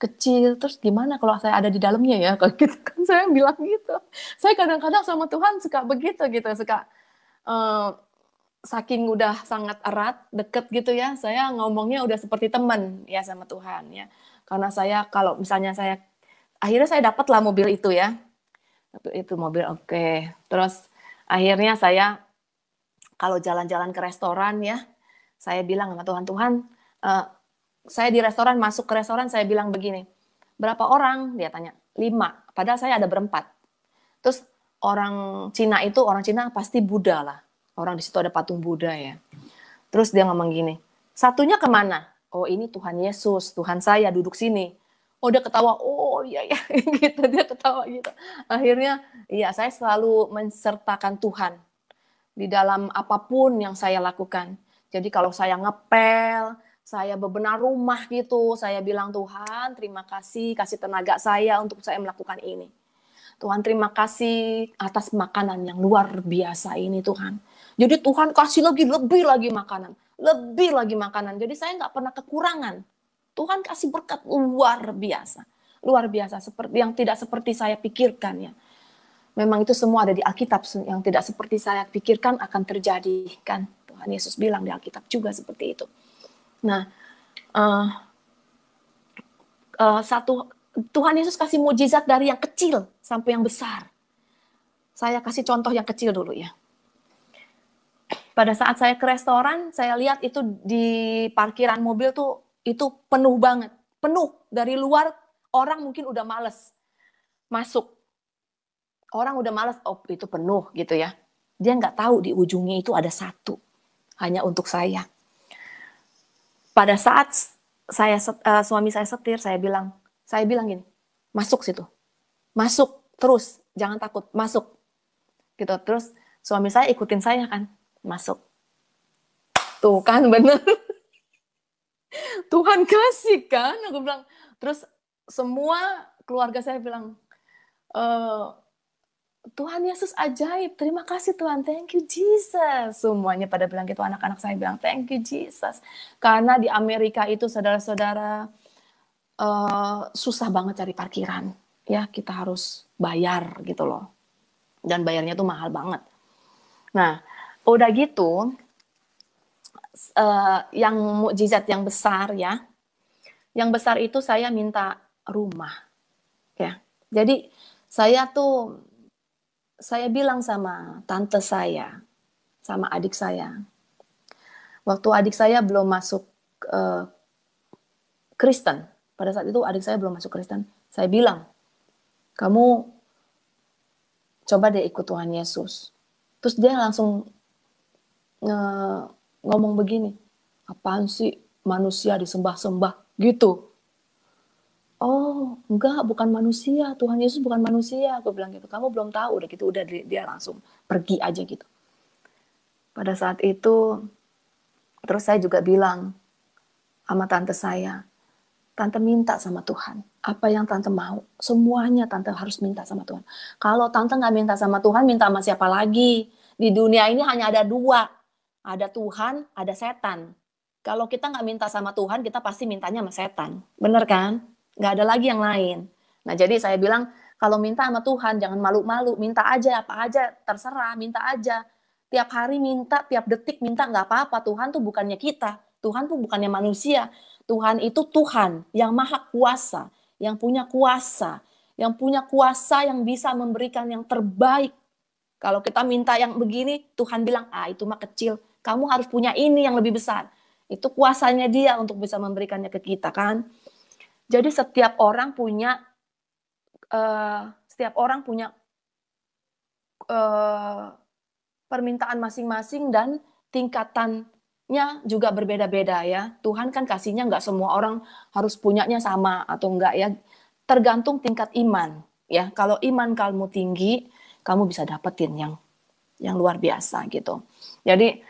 kecil terus gimana kalau saya ada di dalamnya ya kalau gitu kan saya bilang gitu saya kadang-kadang sama Tuhan suka begitu gitu suka uh, saking udah sangat erat deket gitu ya saya ngomongnya udah seperti teman ya sama Tuhan ya karena saya kalau misalnya saya akhirnya saya dapat lah mobil itu ya itu mobil oke okay. terus akhirnya saya kalau jalan-jalan ke restoran ya saya bilang sama Tuhan Tuhan uh, saya di restoran masuk ke restoran saya bilang begini berapa orang dia tanya lima padahal saya ada berempat terus orang Cina itu orang Cina pasti Buddha lah orang di situ ada patung Buddha ya terus dia ngomong gini satunya kemana oh ini Tuhan Yesus Tuhan saya duduk sini oh dia ketawa oh iya ya gitu dia ketawa gitu akhirnya iya saya selalu mensertakan Tuhan di dalam apapun yang saya lakukan jadi kalau saya ngepel saya bebenar rumah gitu. Saya bilang Tuhan, terima kasih kasih tenaga saya untuk saya melakukan ini. Tuhan, terima kasih atas makanan yang luar biasa ini Tuhan. Jadi Tuhan kasih lagi lebih lagi makanan, lebih lagi makanan. Jadi saya nggak pernah kekurangan. Tuhan kasih berkat luar biasa, luar biasa seperti yang tidak seperti saya pikirkan ya. Memang itu semua ada di Alkitab yang tidak seperti saya pikirkan akan terjadi kan. Tuhan Yesus bilang di Alkitab juga seperti itu. Nah, uh, uh, satu Tuhan Yesus kasih mujizat dari yang kecil sampai yang besar. Saya kasih contoh yang kecil dulu ya. Pada saat saya ke restoran, saya lihat itu di parkiran mobil tuh itu penuh banget, penuh dari luar orang mungkin udah males masuk. Orang udah males, oh itu penuh gitu ya. Dia nggak tahu di ujungnya itu ada satu, hanya untuk saya pada saat saya uh, suami saya setir, saya bilang, saya bilang gini, masuk situ, masuk terus, jangan takut, masuk, gitu. Terus suami saya ikutin saya kan, masuk. Tuh kan bener. Tuhan kasih kan, aku bilang. Terus semua keluarga saya bilang, e, Tuhan Yesus ajaib. Terima kasih Tuhan. Thank you Jesus. Semuanya pada bilang gitu. Anak-anak saya bilang thank you Jesus. Karena di Amerika itu saudara-saudara uh, susah banget cari parkiran. Ya kita harus bayar gitu loh. Dan bayarnya tuh mahal banget. Nah udah gitu uh, yang mukjizat yang besar ya. Yang besar itu saya minta rumah. Ya. Jadi saya tuh saya bilang sama tante saya, sama adik saya. Waktu adik saya belum masuk uh, Kristen, pada saat itu adik saya belum masuk Kristen, saya bilang, kamu coba deh ikut Tuhan Yesus. Terus dia langsung uh, ngomong begini, apaan sih manusia disembah-sembah gitu oh enggak bukan manusia Tuhan Yesus bukan manusia aku bilang gitu kamu belum tahu udah gitu udah dia langsung pergi aja gitu pada saat itu terus saya juga bilang sama tante saya tante minta sama Tuhan apa yang tante mau semuanya tante harus minta sama Tuhan kalau tante nggak minta sama Tuhan minta sama siapa lagi di dunia ini hanya ada dua ada Tuhan ada setan kalau kita nggak minta sama Tuhan, kita pasti mintanya sama setan. Bener kan? nggak ada lagi yang lain. Nah, jadi saya bilang kalau minta sama Tuhan jangan malu-malu, minta aja apa aja, terserah, minta aja. Tiap hari minta, tiap detik minta nggak apa-apa. Tuhan tuh bukannya kita, Tuhan tuh bukannya manusia. Tuhan itu Tuhan yang maha kuasa, yang punya kuasa, yang punya kuasa yang bisa memberikan yang terbaik. Kalau kita minta yang begini, Tuhan bilang, ah itu mah kecil, kamu harus punya ini yang lebih besar. Itu kuasanya dia untuk bisa memberikannya ke kita kan. Jadi setiap orang punya uh, setiap orang punya uh, permintaan masing-masing dan tingkatannya juga berbeda-beda ya. Tuhan kan kasihnya nggak semua orang harus punyanya sama atau enggak ya. Tergantung tingkat iman ya. Kalau iman kamu tinggi, kamu bisa dapetin yang yang luar biasa gitu. Jadi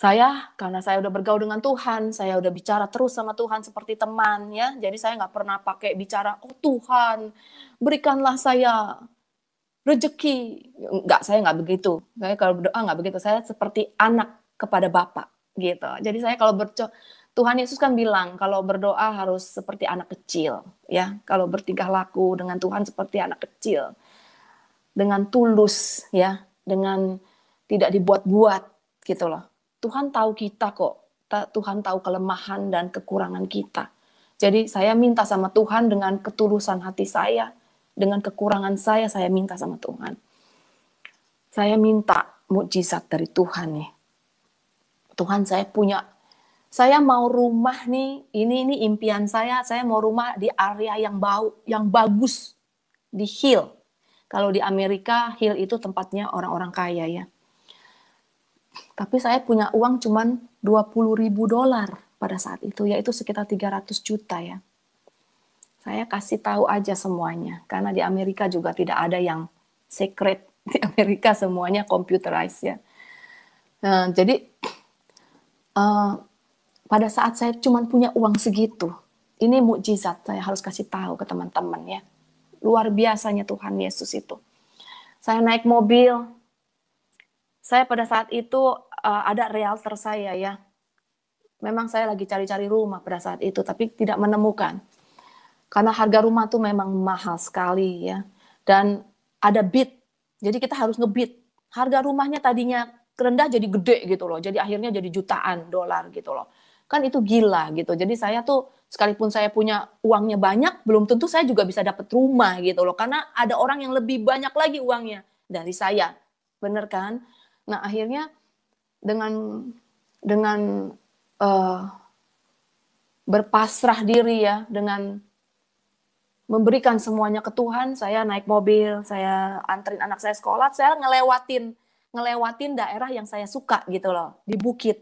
saya karena saya udah bergaul dengan Tuhan, saya udah bicara terus sama Tuhan seperti teman ya. Jadi saya nggak pernah pakai bicara, oh Tuhan berikanlah saya rezeki. Nggak, saya nggak begitu. Saya kalau berdoa nggak begitu. Saya seperti anak kepada Bapak gitu. Jadi saya kalau berdoa Tuhan Yesus kan bilang kalau berdoa harus seperti anak kecil ya. Kalau bertingkah laku dengan Tuhan seperti anak kecil. Dengan tulus ya, dengan tidak dibuat-buat gitu loh. Tuhan tahu kita kok. Tuhan tahu kelemahan dan kekurangan kita. Jadi saya minta sama Tuhan dengan ketulusan hati saya, dengan kekurangan saya, saya minta sama Tuhan. Saya minta mukjizat dari Tuhan nih. Tuhan saya punya saya mau rumah nih, ini ini impian saya, saya mau rumah di area yang bau, yang bagus, di hill. Kalau di Amerika, hill itu tempatnya orang-orang kaya ya. Tapi saya punya uang cuman 20 ribu dolar pada saat itu, yaitu sekitar 300 juta ya. Saya kasih tahu aja semuanya, karena di Amerika juga tidak ada yang secret. Di Amerika semuanya computerized ya. Nah, jadi uh, pada saat saya cuma punya uang segitu, ini mukjizat saya harus kasih tahu ke teman-teman ya. Luar biasanya Tuhan Yesus itu. Saya naik mobil, saya pada saat itu uh, ada realtor saya ya. Memang saya lagi cari-cari rumah pada saat itu, tapi tidak menemukan. Karena harga rumah tuh memang mahal sekali ya. Dan ada bid, jadi kita harus ngebid. Harga rumahnya tadinya rendah jadi gede gitu loh. Jadi akhirnya jadi jutaan dolar gitu loh. Kan itu gila gitu. Jadi saya tuh sekalipun saya punya uangnya banyak, belum tentu saya juga bisa dapat rumah gitu loh. Karena ada orang yang lebih banyak lagi uangnya dari saya. Bener kan? Nah akhirnya dengan dengan uh, berpasrah diri ya dengan memberikan semuanya ke Tuhan saya naik mobil saya anterin anak saya sekolah saya ngelewatin ngelewatin daerah yang saya suka gitu loh di bukit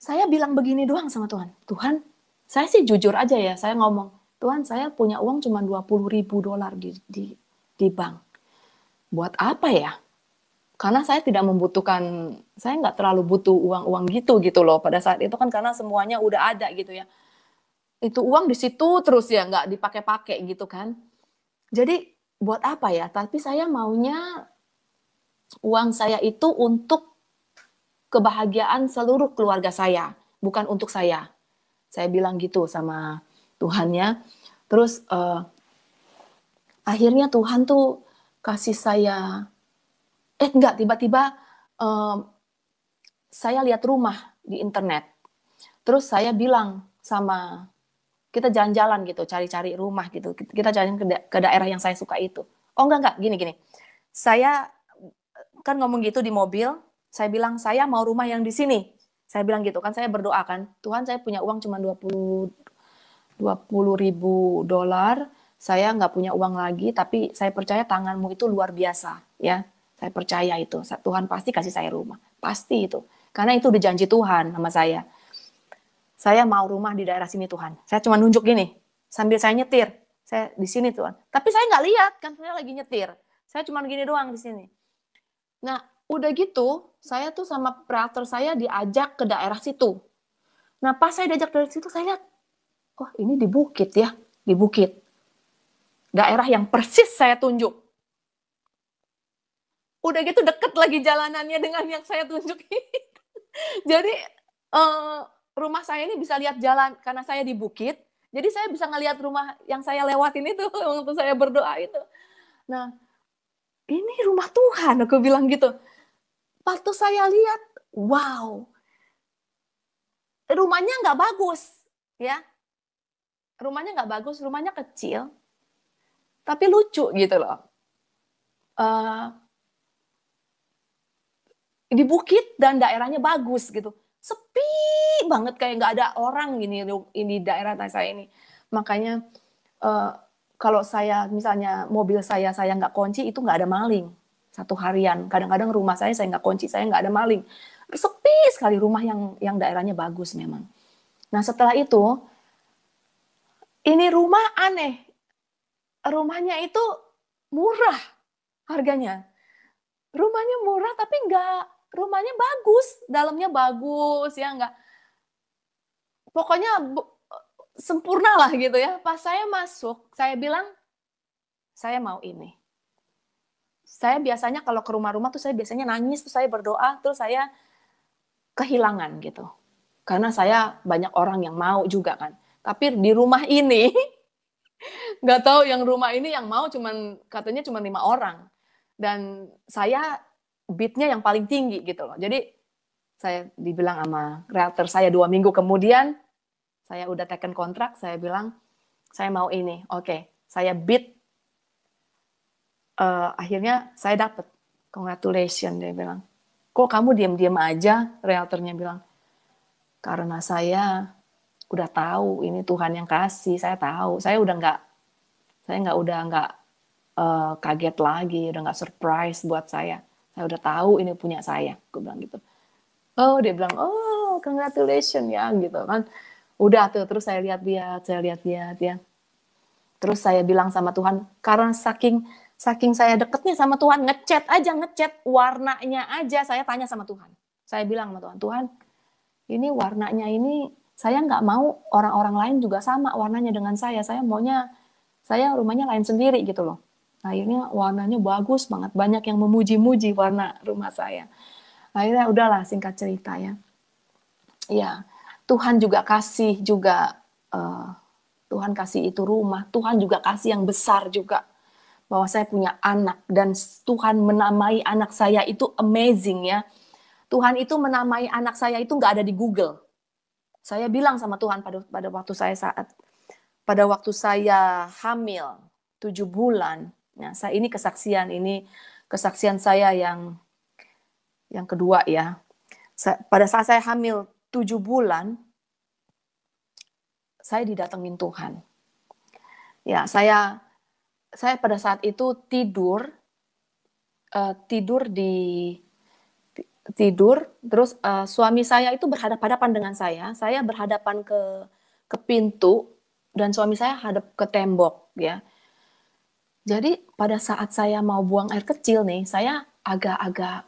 saya bilang begini doang sama Tuhan Tuhan saya sih jujur aja ya saya ngomong Tuhan saya punya uang cuma 20 ribu dolar di, di di bank buat apa ya karena saya tidak membutuhkan saya nggak terlalu butuh uang-uang gitu gitu loh pada saat itu kan karena semuanya udah ada gitu ya itu uang di situ terus ya nggak dipakai-pakai gitu kan jadi buat apa ya tapi saya maunya uang saya itu untuk kebahagiaan seluruh keluarga saya bukan untuk saya saya bilang gitu sama Tuhannya terus uh, akhirnya Tuhan tuh kasih saya eh enggak tiba-tiba um, saya lihat rumah di internet terus saya bilang sama kita jalan-jalan gitu cari-cari rumah gitu kita jalan ke, da ke daerah yang saya suka itu oh enggak enggak gini gini saya kan ngomong gitu di mobil saya bilang saya mau rumah yang di sini saya bilang gitu kan saya berdoa kan Tuhan saya punya uang cuma 20 20 ribu dolar saya nggak punya uang lagi tapi saya percaya tanganmu itu luar biasa ya saya percaya itu. Tuhan pasti kasih saya rumah. Pasti itu. Karena itu udah janji Tuhan sama saya. Saya mau rumah di daerah sini Tuhan. Saya cuma nunjuk gini. Sambil saya nyetir. Saya di sini Tuhan. Tapi saya nggak lihat kan saya lagi nyetir. Saya cuma gini doang di sini. Nah, udah gitu, saya tuh sama operator saya diajak ke daerah situ. Nah, pas saya diajak dari situ, saya lihat, oh ini di bukit ya, di bukit. Daerah yang persis saya tunjuk udah gitu deket lagi jalanannya dengan yang saya tunjuk jadi eh, rumah saya ini bisa lihat jalan karena saya di bukit jadi saya bisa ngelihat rumah yang saya lewatin itu waktu saya berdoa itu nah ini rumah Tuhan aku bilang gitu waktu saya lihat wow rumahnya nggak bagus ya rumahnya nggak bagus rumahnya kecil tapi lucu gitu loh uh, di bukit dan daerahnya bagus gitu sepi banget kayak nggak ada orang gini ini daerah saya ini makanya uh, kalau saya misalnya mobil saya saya nggak kunci itu nggak ada maling satu harian kadang-kadang rumah saya saya nggak kunci saya nggak ada maling sepi sekali rumah yang yang daerahnya bagus memang nah setelah itu ini rumah aneh rumahnya itu murah harganya rumahnya murah tapi nggak rumahnya bagus, dalamnya bagus ya enggak. Pokoknya bu, sempurna lah gitu ya. Pas saya masuk, saya bilang saya mau ini. Saya biasanya kalau ke rumah-rumah tuh saya biasanya nangis, tuh saya berdoa, terus saya kehilangan gitu. Karena saya banyak orang yang mau juga kan. Tapi di rumah ini nggak tahu yang rumah ini yang mau cuman katanya cuma lima orang dan saya beatnya yang paling tinggi gitu loh. Jadi saya dibilang sama realtor saya dua minggu kemudian saya udah teken kontrak, saya bilang saya mau ini, oke, okay, saya beat. Uh, akhirnya saya dapet, congratulations dia bilang. Kok kamu diam-diam aja? Realtornya bilang karena saya udah tahu ini Tuhan yang kasih, saya tahu, saya udah nggak, saya nggak udah nggak uh, kaget lagi, udah nggak surprise buat saya saya udah tahu ini punya saya gue bilang gitu oh dia bilang oh congratulations ya gitu kan udah tuh terus saya lihat-lihat saya lihat-lihat ya terus saya bilang sama Tuhan karena saking saking saya deketnya sama Tuhan ngechat aja ngechat warnanya aja saya tanya sama Tuhan saya bilang sama Tuhan Tuhan ini warnanya ini saya nggak mau orang-orang lain juga sama warnanya dengan saya saya maunya saya rumahnya lain sendiri gitu loh akhirnya warnanya bagus banget banyak yang memuji-muji warna rumah saya akhirnya udahlah singkat cerita ya ya Tuhan juga kasih juga uh, Tuhan kasih itu rumah Tuhan juga kasih yang besar juga bahwa saya punya anak dan Tuhan menamai anak saya itu amazing ya Tuhan itu menamai anak saya itu nggak ada di Google saya bilang sama Tuhan pada pada waktu saya saat pada waktu saya hamil tujuh bulan Nah, saya ini kesaksian ini kesaksian saya yang yang kedua ya. pada saat saya hamil tujuh bulan, saya didatengin Tuhan. Ya, saya saya pada saat itu tidur eh, tidur di tidur terus eh, suami saya itu berhadapan-hadapan dengan saya saya berhadapan ke ke pintu dan suami saya hadap ke tembok ya jadi pada saat saya mau buang air kecil nih, saya agak-agak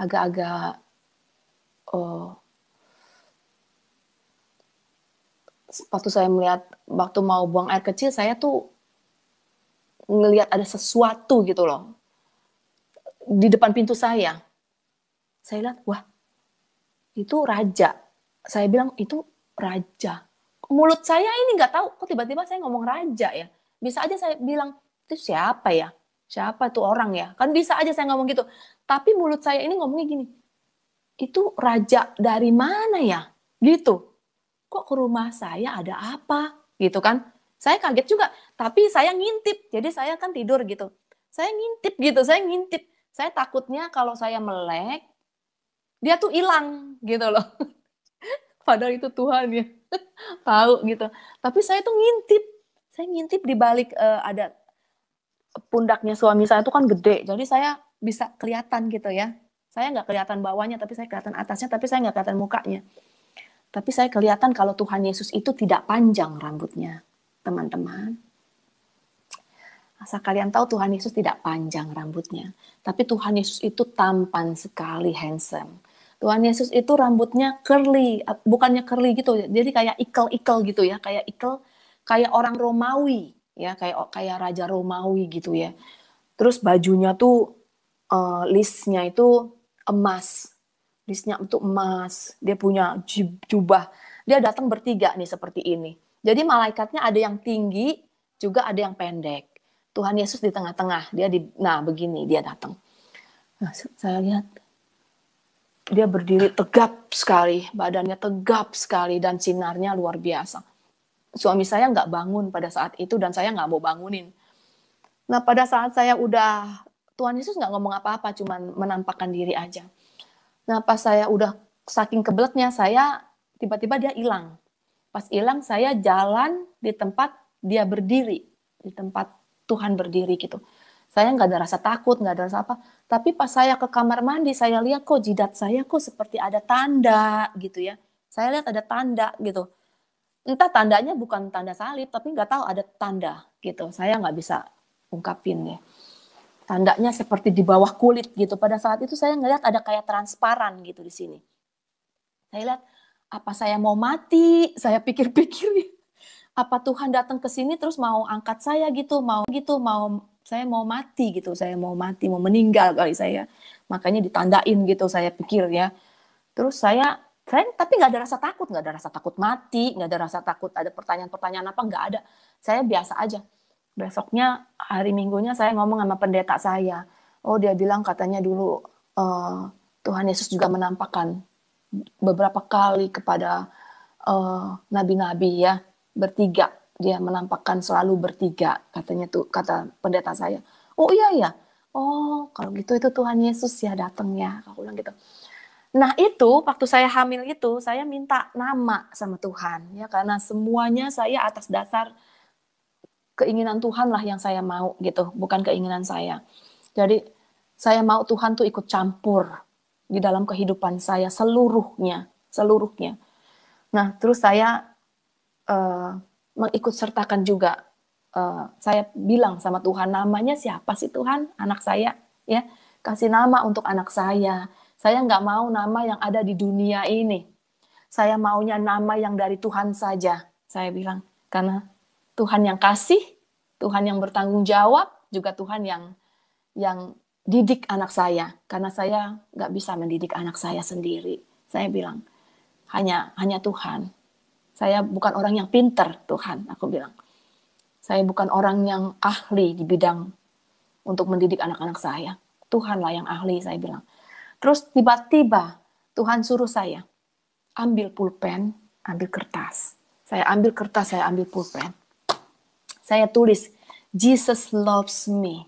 agak-agak oh waktu saya melihat waktu mau buang air kecil saya tuh ngelihat ada sesuatu gitu loh di depan pintu saya saya lihat wah itu raja saya bilang itu raja mulut saya ini nggak tahu kok tiba-tiba saya ngomong raja ya bisa aja saya bilang, itu siapa ya? Siapa itu orang ya? Kan bisa aja saya ngomong gitu. Tapi mulut saya ini ngomongnya gini, itu raja dari mana ya? Gitu. Kok ke rumah saya ada apa? Gitu kan. Saya kaget juga, tapi saya ngintip. Jadi saya kan tidur gitu. Saya ngintip gitu, saya ngintip. Saya takutnya kalau saya melek, dia tuh hilang gitu loh. Padahal itu Tuhan ya. Tahu gitu. Tapi saya tuh ngintip saya ngintip di balik uh, ada pundaknya suami saya itu kan gede, jadi saya bisa kelihatan gitu ya. Saya nggak kelihatan bawahnya, tapi saya kelihatan atasnya, tapi saya nggak kelihatan mukanya. Tapi saya kelihatan kalau Tuhan Yesus itu tidak panjang rambutnya, teman-teman. Asal kalian tahu Tuhan Yesus tidak panjang rambutnya, tapi Tuhan Yesus itu tampan sekali, handsome. Tuhan Yesus itu rambutnya curly, bukannya curly gitu, jadi kayak ikel-ikel gitu ya, kayak ikel kayak orang Romawi ya kayak kayak raja Romawi gitu ya terus bajunya tuh uh, listnya itu emas listnya itu emas dia punya jubah dia datang bertiga nih seperti ini jadi malaikatnya ada yang tinggi juga ada yang pendek Tuhan Yesus di tengah-tengah dia di nah begini dia datang nah, saya lihat dia berdiri tegap sekali badannya tegap sekali dan sinarnya luar biasa suami saya nggak bangun pada saat itu dan saya nggak mau bangunin. Nah pada saat saya udah Tuhan Yesus nggak ngomong apa-apa, cuman menampakkan diri aja. Nah pas saya udah saking kebeletnya saya tiba-tiba dia hilang. Pas hilang saya jalan di tempat dia berdiri, di tempat Tuhan berdiri gitu. Saya nggak ada rasa takut, nggak ada rasa apa. Tapi pas saya ke kamar mandi, saya lihat kok jidat saya kok seperti ada tanda gitu ya. Saya lihat ada tanda gitu entah tandanya bukan tanda salib tapi nggak tahu ada tanda gitu saya nggak bisa ungkapin ya tandanya seperti di bawah kulit gitu pada saat itu saya ngelihat ada kayak transparan gitu di sini saya lihat apa saya mau mati saya pikir-pikir apa Tuhan datang ke sini terus mau angkat saya gitu mau gitu mau saya mau mati gitu saya mau mati mau meninggal kali saya makanya ditandain gitu saya pikir ya terus saya saya tapi nggak ada rasa takut, nggak ada rasa takut mati, nggak ada rasa takut ada pertanyaan-pertanyaan apa nggak ada. Saya biasa aja. Besoknya hari minggunya saya ngomong sama pendeta saya. Oh dia bilang katanya dulu uh, Tuhan Yesus juga menampakkan beberapa kali kepada eh, nabi-nabi uh, ya bertiga dia menampakkan selalu bertiga katanya tuh kata pendeta saya. Oh iya iya. Oh kalau gitu itu Tuhan Yesus ya datang ya. Aku bilang gitu Nah itu waktu saya hamil itu saya minta nama sama Tuhan ya karena semuanya saya atas dasar keinginan Tuhan lah yang saya mau gitu bukan keinginan saya. Jadi saya mau Tuhan tuh ikut campur di dalam kehidupan saya seluruhnya seluruhnya. Nah terus saya uh, mengikut sertakan juga uh, saya bilang sama Tuhan namanya siapa sih Tuhan anak saya ya kasih nama untuk anak saya saya nggak mau nama yang ada di dunia ini. Saya maunya nama yang dari Tuhan saja. Saya bilang, karena Tuhan yang kasih, Tuhan yang bertanggung jawab, juga Tuhan yang yang didik anak saya. Karena saya nggak bisa mendidik anak saya sendiri. Saya bilang, hanya hanya Tuhan. Saya bukan orang yang pinter, Tuhan. Aku bilang, saya bukan orang yang ahli di bidang untuk mendidik anak-anak saya. Tuhanlah yang ahli, saya bilang. Terus tiba-tiba Tuhan suruh saya ambil pulpen, ambil kertas. Saya ambil kertas, saya ambil pulpen. Saya tulis Jesus loves me.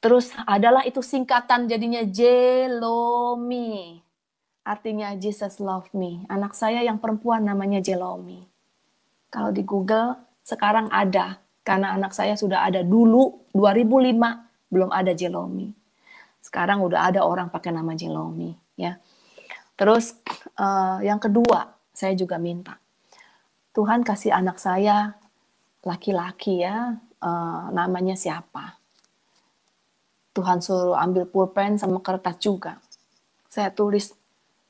Terus adalah itu singkatan jadinya Jelomi. Artinya Jesus love me. Anak saya yang perempuan namanya Jelomi. Kalau di Google sekarang ada karena anak saya sudah ada dulu 2005 belum ada Jelomi. Sekarang udah ada orang pakai nama Jilomi, ya. Terus uh, yang kedua, saya juga minta Tuhan kasih anak saya laki-laki ya, uh, namanya siapa? Tuhan suruh ambil pulpen sama kertas juga. Saya tulis,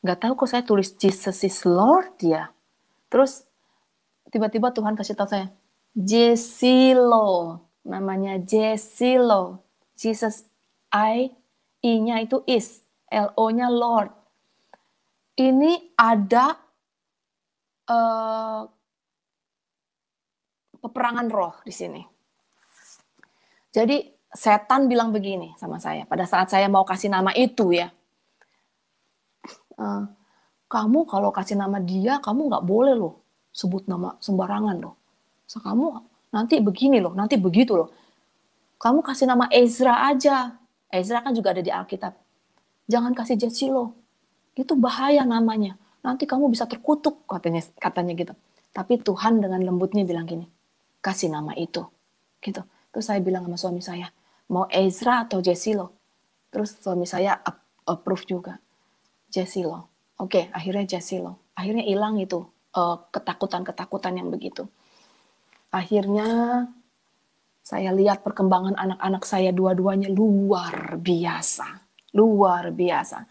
nggak tahu kok saya tulis Jesus is Lord ya. Terus tiba-tiba Tuhan kasih tahu saya, Jesilo, namanya Jesilo. Jesus I I-nya itu is, LO-nya Lord. Ini ada uh, peperangan roh di sini. Jadi setan bilang begini sama saya pada saat saya mau kasih nama itu ya. Eh, kamu kalau kasih nama dia kamu nggak boleh loh sebut nama sembarangan loh. So, kamu nanti begini loh, nanti begitu loh. Kamu kasih nama Ezra aja, Ezra kan juga ada di Alkitab. Jangan kasih jet lo. Itu bahaya namanya. Nanti kamu bisa terkutuk katanya katanya gitu. Tapi Tuhan dengan lembutnya bilang gini, kasih nama itu. Gitu. Terus saya bilang sama suami saya, mau Ezra atau lo? Terus suami saya approve juga. lo. Oke, okay, akhirnya lo. Akhirnya hilang itu eh, ketakutan-ketakutan yang begitu. Akhirnya saya lihat perkembangan anak-anak saya dua-duanya luar biasa. Luar biasa.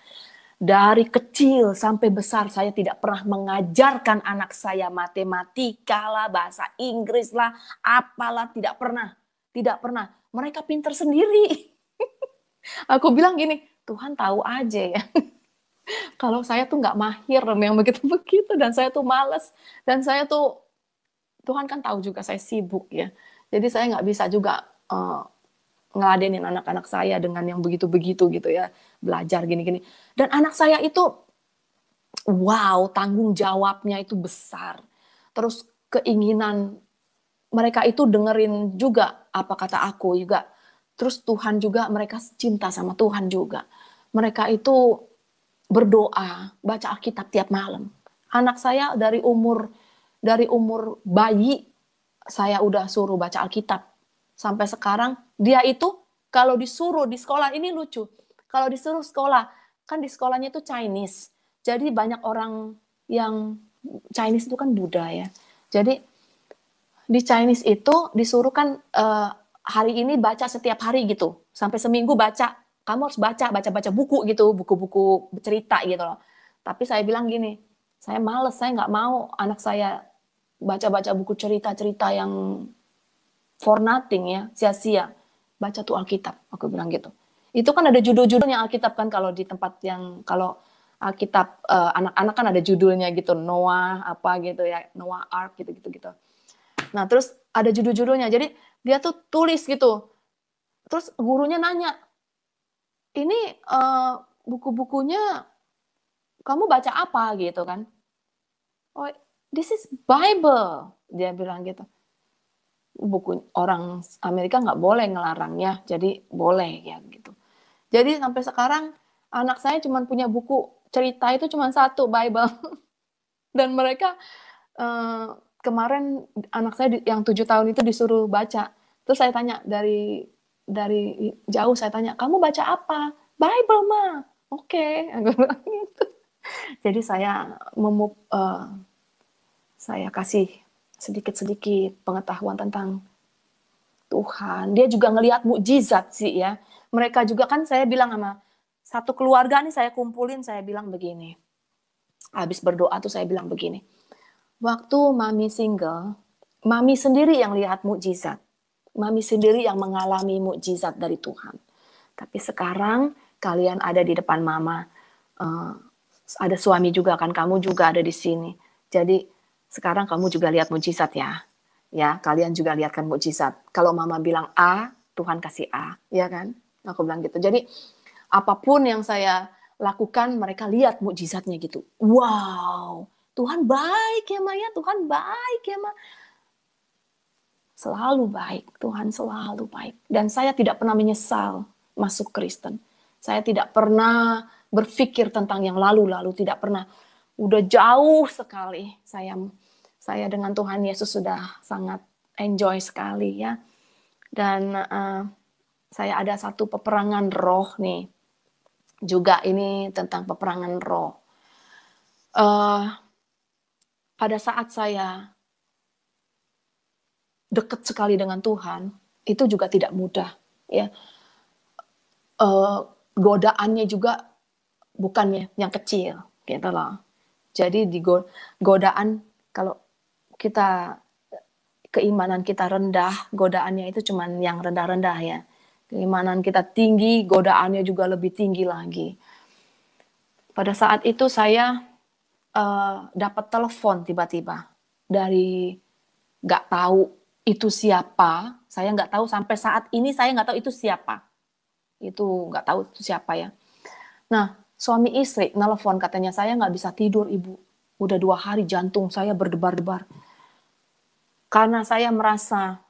Dari kecil sampai besar saya tidak pernah mengajarkan anak saya matematika lah, bahasa Inggris lah, apalah tidak pernah. Tidak pernah. Mereka pinter sendiri. Aku bilang gini, Tuhan tahu aja ya kalau saya tuh nggak mahir yang begitu-begitu dan saya tuh males dan saya tuh Tuhan kan tahu juga saya sibuk ya jadi saya nggak bisa juga uh, ngeladenin anak-anak saya dengan yang begitu-begitu gitu ya, belajar gini-gini. Dan anak saya itu, wow, tanggung jawabnya itu besar. Terus keinginan mereka itu dengerin juga apa kata aku juga. Terus Tuhan juga, mereka cinta sama Tuhan juga. Mereka itu berdoa, baca Alkitab tiap malam. Anak saya dari umur dari umur bayi saya udah suruh baca Alkitab. Sampai sekarang dia itu kalau disuruh di sekolah ini lucu. Kalau disuruh sekolah, kan di sekolahnya itu Chinese. Jadi banyak orang yang Chinese itu kan Buddha ya. Jadi di Chinese itu disuruh kan uh, hari ini baca setiap hari gitu. Sampai seminggu baca. Kamu harus baca, baca-baca buku gitu, buku-buku cerita gitu loh. Tapi saya bilang gini, saya males, saya nggak mau anak saya baca-baca buku cerita-cerita yang for nothing ya, sia-sia. Baca tuh Alkitab, aku bilang gitu. Itu kan ada judul-judulnya Alkitab kan kalau di tempat yang kalau Alkitab anak eh, anak-anak kan ada judulnya gitu, Noah apa gitu ya, Noah Ark gitu-gitu gitu. Nah, terus ada judul-judulnya. Jadi dia tuh tulis gitu. Terus gurunya nanya, "Ini uh, buku-bukunya kamu baca apa?" gitu kan. Oh, this is Bible dia bilang gitu buku orang Amerika nggak boleh ngelarangnya jadi boleh ya gitu jadi sampai sekarang anak saya cuma punya buku cerita itu cuma satu Bible dan mereka eh, kemarin anak saya yang tujuh tahun itu disuruh baca terus saya tanya dari dari jauh saya tanya kamu baca apa Bible ma oke okay. Gitu. jadi saya memu uh, saya kasih sedikit-sedikit pengetahuan tentang Tuhan. Dia juga ngelihat mukjizat sih ya. Mereka juga kan saya bilang sama satu keluarga nih saya kumpulin saya bilang begini. Habis berdoa tuh saya bilang begini. Waktu mami single, mami sendiri yang lihat mukjizat. Mami sendiri yang mengalami mukjizat dari Tuhan. Tapi sekarang kalian ada di depan mama. Uh, ada suami juga kan, kamu juga ada di sini. Jadi sekarang kamu juga lihat mujizat ya. Ya, kalian juga lihatkan mujizat. Kalau mama bilang A, Tuhan kasih A, ya kan? Aku bilang gitu. Jadi apapun yang saya lakukan, mereka lihat mujizatnya gitu. Wow, Tuhan baik ya Maya, Tuhan baik ya Ma. Selalu baik, Tuhan selalu baik. Dan saya tidak pernah menyesal masuk Kristen. Saya tidak pernah berpikir tentang yang lalu-lalu, tidak pernah udah jauh sekali saya saya dengan Tuhan Yesus sudah sangat enjoy sekali ya. Dan uh, saya ada satu peperangan roh nih. Juga ini tentang peperangan roh. Uh, pada saat saya dekat sekali dengan Tuhan, itu juga tidak mudah. Ya, uh, godaannya juga bukan yang kecil, gitu loh. Jadi di godaan kalau kita keimanan kita rendah, godaannya itu cuman yang rendah-rendah ya. Keimanan kita tinggi, godaannya juga lebih tinggi lagi. Pada saat itu saya uh, dapat telepon tiba-tiba dari nggak tahu itu siapa. Saya nggak tahu sampai saat ini saya nggak tahu itu siapa. Itu nggak tahu itu siapa ya. Nah, suami istri nelfon katanya saya nggak bisa tidur ibu. Udah dua hari jantung saya berdebar-debar karena saya merasa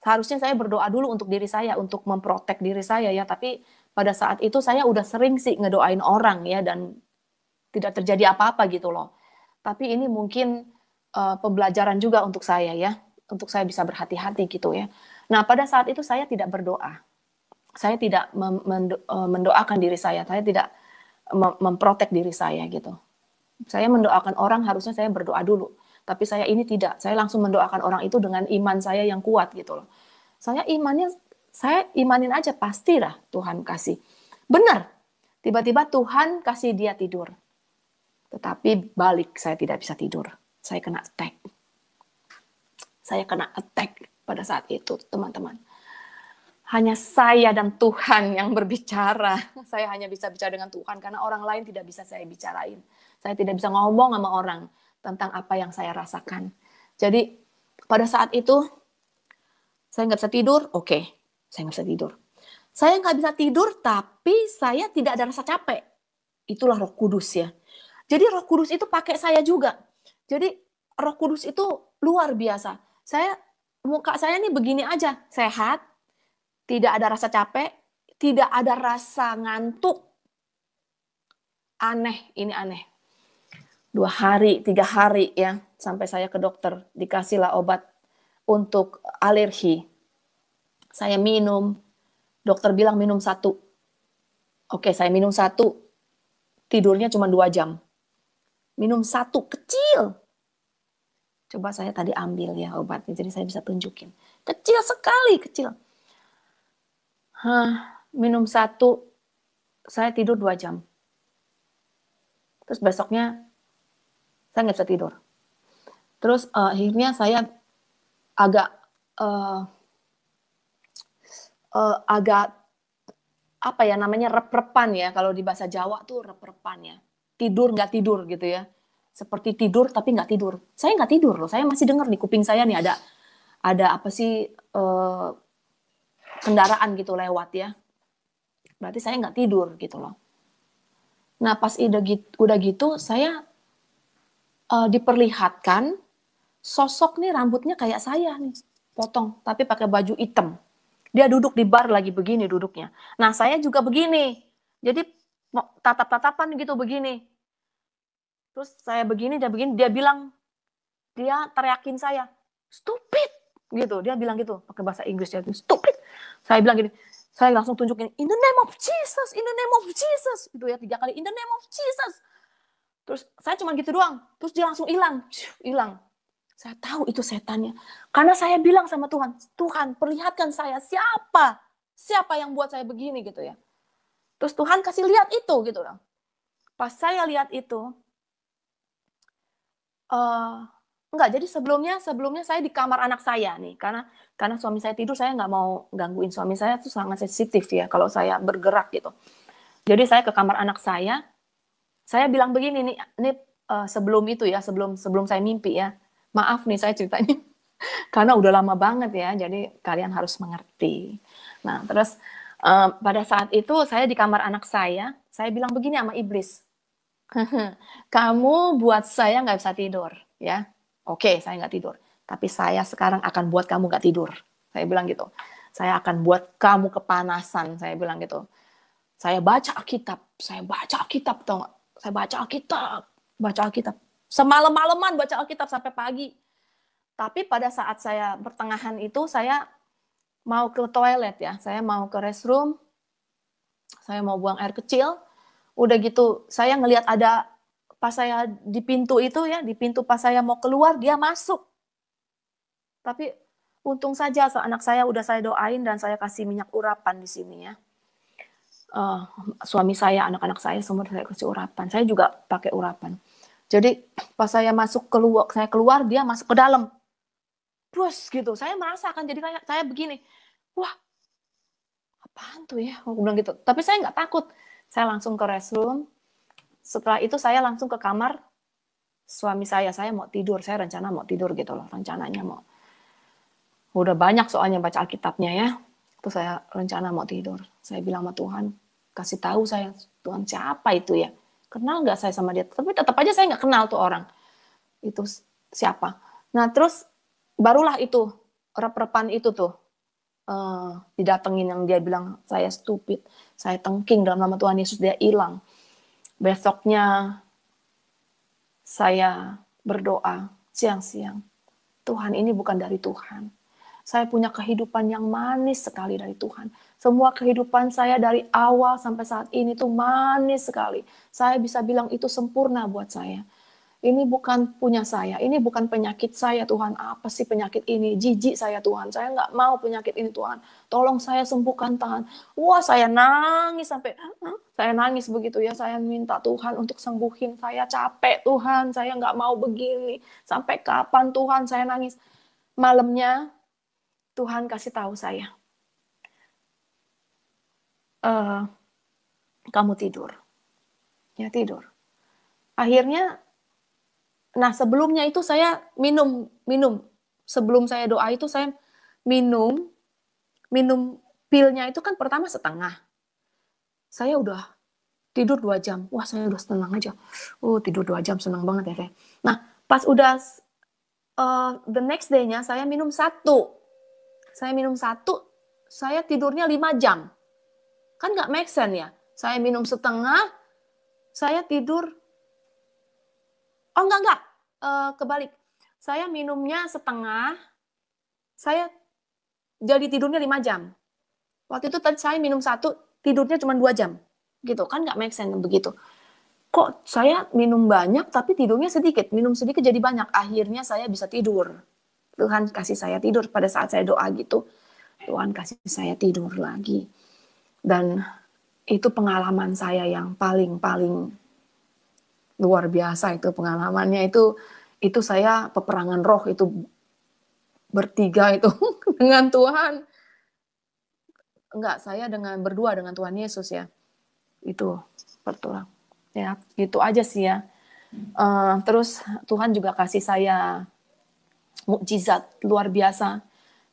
seharusnya saya berdoa dulu untuk diri saya untuk memprotek diri saya ya, tapi pada saat itu saya udah sering sih ngedoain orang ya dan tidak terjadi apa-apa gitu loh. Tapi ini mungkin uh, pembelajaran juga untuk saya ya, untuk saya bisa berhati-hati gitu ya. Nah, pada saat itu saya tidak berdoa. Saya tidak eh, mendoakan diri saya, saya tidak memprotek diri saya gitu. Saya mendoakan orang harusnya saya berdoa dulu tapi saya ini tidak. Saya langsung mendoakan orang itu dengan iman saya yang kuat gitu loh. Saya imannya saya imanin aja pasti pastilah Tuhan kasih. Benar. Tiba-tiba Tuhan kasih dia tidur. Tetapi balik saya tidak bisa tidur. Saya kena attack. Saya kena attack pada saat itu, teman-teman hanya saya dan Tuhan yang berbicara. Saya hanya bisa bicara dengan Tuhan karena orang lain tidak bisa saya bicarain. Saya tidak bisa ngomong sama orang tentang apa yang saya rasakan. Jadi pada saat itu saya nggak bisa tidur, oke, okay, saya nggak bisa tidur. Saya nggak bisa tidur, tapi saya tidak ada rasa capek. Itulah Roh Kudus ya. Jadi Roh Kudus itu pakai saya juga. Jadi Roh Kudus itu luar biasa. Saya muka saya ini begini aja, sehat, tidak ada rasa capek, tidak ada rasa ngantuk. Aneh, ini aneh dua hari, tiga hari ya, sampai saya ke dokter, dikasihlah obat untuk alergi. Saya minum, dokter bilang minum satu. Oke, saya minum satu, tidurnya cuma dua jam. Minum satu, kecil. Coba saya tadi ambil ya obatnya, jadi saya bisa tunjukin. Kecil sekali, kecil. Hah, minum satu, saya tidur dua jam. Terus besoknya saya nggak bisa tidur. Terus uh, akhirnya saya agak uh, uh, agak apa ya namanya rep-repan ya kalau di bahasa Jawa tuh rep-repan ya tidur nggak tidur gitu ya seperti tidur tapi nggak tidur saya nggak tidur loh saya masih dengar di kuping saya nih ada ada apa sih uh, kendaraan gitu lewat ya berarti saya nggak tidur gitu loh nah pas udah gitu, udah gitu saya uh, diperlihatkan sosok nih rambutnya kayak saya nih, potong tapi pakai baju hitam. Dia duduk di bar lagi begini duduknya. Nah, saya juga begini. Jadi tatap-tatapan gitu begini. Terus saya begini, dia begini, dia bilang dia teriakin saya, "Stupid." Gitu. Dia bilang gitu pakai bahasa Inggris ya "Stupid." Saya bilang gini, saya langsung tunjukin in the name of Jesus, in the name of Jesus. Itu ya tiga kali in the name of Jesus. Terus saya cuma gitu doang. Terus dia langsung hilang. Hilang. Saya tahu itu setannya. Karena saya bilang sama Tuhan, Tuhan perlihatkan saya siapa? Siapa yang buat saya begini gitu ya. Terus Tuhan kasih lihat itu gitu loh. Pas saya lihat itu, uh, enggak, jadi sebelumnya sebelumnya saya di kamar anak saya nih. Karena karena suami saya tidur, saya nggak mau gangguin suami saya, itu sangat sensitif ya kalau saya bergerak gitu. Jadi saya ke kamar anak saya, saya bilang begini nih, ini uh, sebelum itu ya, sebelum sebelum saya mimpi ya. Maaf nih saya ceritanya karena udah lama banget ya, jadi kalian harus mengerti. Nah, terus uh, pada saat itu saya di kamar anak saya, saya bilang begini sama iblis, kamu buat saya nggak bisa tidur, ya. Oke, okay, saya nggak tidur, tapi saya sekarang akan buat kamu nggak tidur. Saya bilang gitu. Saya akan buat kamu kepanasan, saya bilang gitu. Saya baca Alkitab, saya baca Alkitab, tau gak? saya baca Alkitab, baca Alkitab. Semalam-malaman baca Alkitab sampai pagi. Tapi pada saat saya pertengahan itu saya mau ke toilet ya, saya mau ke restroom, saya mau buang air kecil. Udah gitu saya ngelihat ada pas saya di pintu itu ya, di pintu pas saya mau keluar dia masuk. Tapi untung saja anak saya udah saya doain dan saya kasih minyak urapan di sini ya uh, suami saya, anak-anak saya, semua saya kasih urapan. Saya juga pakai urapan. Jadi pas saya masuk keluar, saya keluar dia masuk ke dalam. Terus gitu, saya merasakan jadi kayak saya begini, wah apaan tuh ya? Aku bilang gitu. Tapi saya nggak takut. Saya langsung ke restroom. Setelah itu saya langsung ke kamar suami saya. Saya mau tidur. Saya rencana mau tidur gitu loh. Rencananya mau. Udah banyak soalnya baca Alkitabnya ya. Terus saya rencana mau tidur. Saya bilang sama Tuhan, kasih tahu saya Tuhan siapa itu ya kenal nggak saya sama dia tapi tetap aja saya nggak kenal tuh orang itu siapa nah terus barulah itu rep-repan itu tuh uh, didatengin yang dia bilang saya stupid saya tengking dalam nama Tuhan Yesus dia hilang besoknya saya berdoa siang-siang Tuhan ini bukan dari Tuhan saya punya kehidupan yang manis sekali dari Tuhan. Semua kehidupan saya dari awal sampai saat ini tuh manis sekali. Saya bisa bilang itu sempurna buat saya. Ini bukan punya saya, ini bukan penyakit saya Tuhan. Apa sih penyakit ini? Jijik saya Tuhan, saya nggak mau penyakit ini Tuhan. Tolong saya sembuhkan Tuhan. Wah saya nangis sampai, saya nangis begitu ya. Saya minta Tuhan untuk sembuhin. Saya capek Tuhan, saya nggak mau begini. Sampai kapan Tuhan saya nangis? Malamnya Tuhan kasih tahu saya, uh, kamu tidur, ya tidur. Akhirnya, nah sebelumnya itu saya minum, minum. Sebelum saya doa itu saya minum, minum pilnya itu kan pertama setengah. Saya udah tidur dua jam. Wah, saya udah senang aja. Oh, tidur dua jam senang banget ya. saya. Nah, pas udah uh, the next day-nya saya minum satu. Saya minum satu, saya tidurnya lima jam. Kan nggak make sense ya. Saya minum setengah, saya tidur. Oh enggak, enggak. Eh, e, kebalik. Saya minumnya setengah, saya jadi tidurnya lima jam. Waktu itu tadi saya minum satu, tidurnya cuma dua jam. Gitu, kan nggak make sense begitu kok saya minum banyak tapi tidurnya sedikit, minum sedikit jadi banyak, akhirnya saya bisa tidur. Tuhan kasih saya tidur pada saat saya doa gitu. Tuhan kasih saya tidur lagi. Dan itu pengalaman saya yang paling-paling luar biasa itu pengalamannya itu itu saya peperangan roh itu bertiga itu dengan Tuhan. Enggak, saya dengan berdua dengan Tuhan Yesus ya. Itu pertolongan. Ya, gitu aja sih ya. Uh, terus Tuhan juga kasih saya mukjizat luar biasa.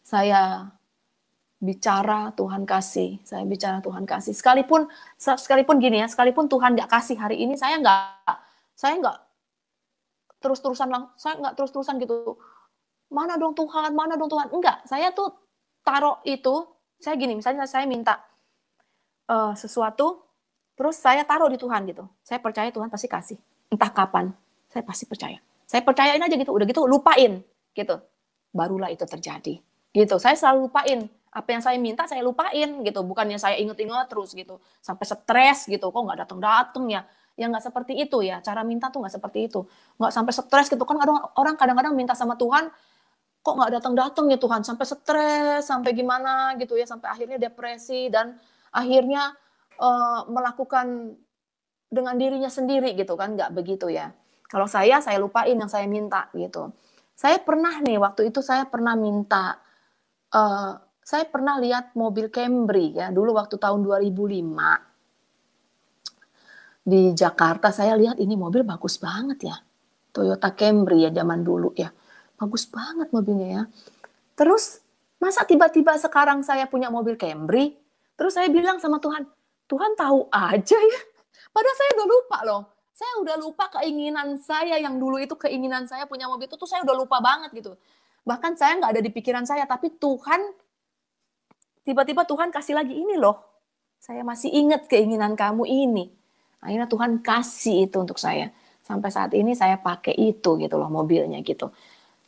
Saya bicara Tuhan kasih, saya bicara Tuhan kasih. Sekalipun sekalipun gini ya, sekalipun Tuhan nggak kasih hari ini, saya nggak saya nggak terus-terusan saya nggak terus-terusan gitu. Mana dong Tuhan, mana dong Tuhan? Enggak, saya tuh taruh itu, saya gini, misalnya saya minta uh, sesuatu, terus saya taruh di Tuhan gitu. Saya percaya Tuhan pasti kasih, entah kapan, saya pasti percaya. Saya percayain aja gitu, udah gitu lupain gitu. Barulah itu terjadi. Gitu. Saya selalu lupain apa yang saya minta saya lupain gitu bukannya saya inget-inget terus gitu sampai stres gitu kok nggak datang datang ya ya nggak seperti itu ya cara minta tuh nggak seperti itu nggak sampai stres gitu kan kadang orang kadang-kadang minta sama Tuhan kok nggak datang datang ya Tuhan sampai stres sampai gimana gitu ya sampai akhirnya depresi dan akhirnya uh, melakukan dengan dirinya sendiri gitu kan nggak begitu ya kalau saya saya lupain yang saya minta gitu saya pernah nih waktu itu saya pernah minta uh, saya pernah lihat mobil Camry ya dulu waktu tahun 2005 di Jakarta saya lihat ini mobil bagus banget ya Toyota Camry ya zaman dulu ya bagus banget mobilnya ya terus masa tiba-tiba sekarang saya punya mobil Camry terus saya bilang sama Tuhan Tuhan tahu aja ya padahal saya udah lupa loh saya udah lupa keinginan saya yang dulu itu keinginan saya punya mobil itu tuh saya udah lupa banget gitu. Bahkan saya nggak ada di pikiran saya, tapi Tuhan tiba-tiba Tuhan kasih lagi ini loh. Saya masih ingat keinginan kamu ini. Akhirnya Tuhan kasih itu untuk saya. Sampai saat ini saya pakai itu gitu loh mobilnya gitu.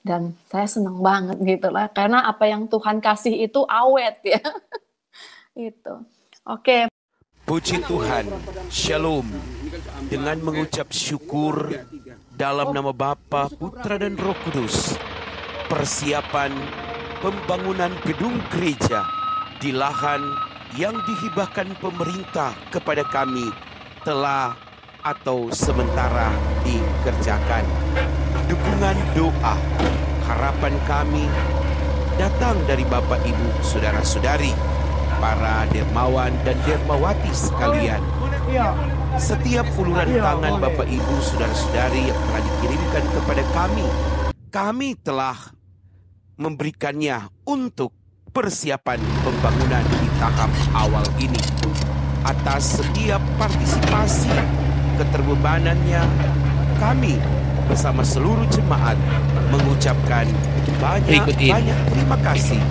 Dan saya seneng banget gitu lah. Karena apa yang Tuhan kasih itu awet ya. itu. Oke, Puji Tuhan, Shalom. Dengan mengucap syukur dalam nama Bapa, Putra dan Roh Kudus, persiapan pembangunan gedung gereja di lahan yang dihibahkan pemerintah kepada kami telah atau sementara dikerjakan. Dukungan doa, harapan kami datang dari Bapak Ibu Saudara-saudari para dermawan dan dermawati sekalian. Iya. Setiap uluran iya. tangan Bapak Ibu saudara-saudari yang telah dikirimkan kepada kami, kami telah memberikannya untuk persiapan pembangunan di tahap awal ini. Atas setiap partisipasi keterbebanannya, kami bersama seluruh jemaat mengucapkan banyak banyak terima kasih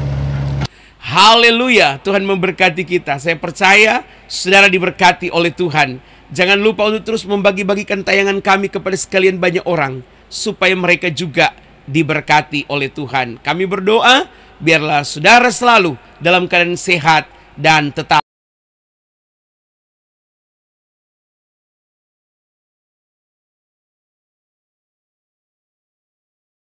Haleluya, Tuhan memberkati kita. Saya percaya saudara diberkati oleh Tuhan. Jangan lupa untuk terus membagi-bagikan tayangan kami kepada sekalian banyak orang supaya mereka juga diberkati oleh Tuhan. Kami berdoa biarlah saudara selalu dalam keadaan sehat dan tetap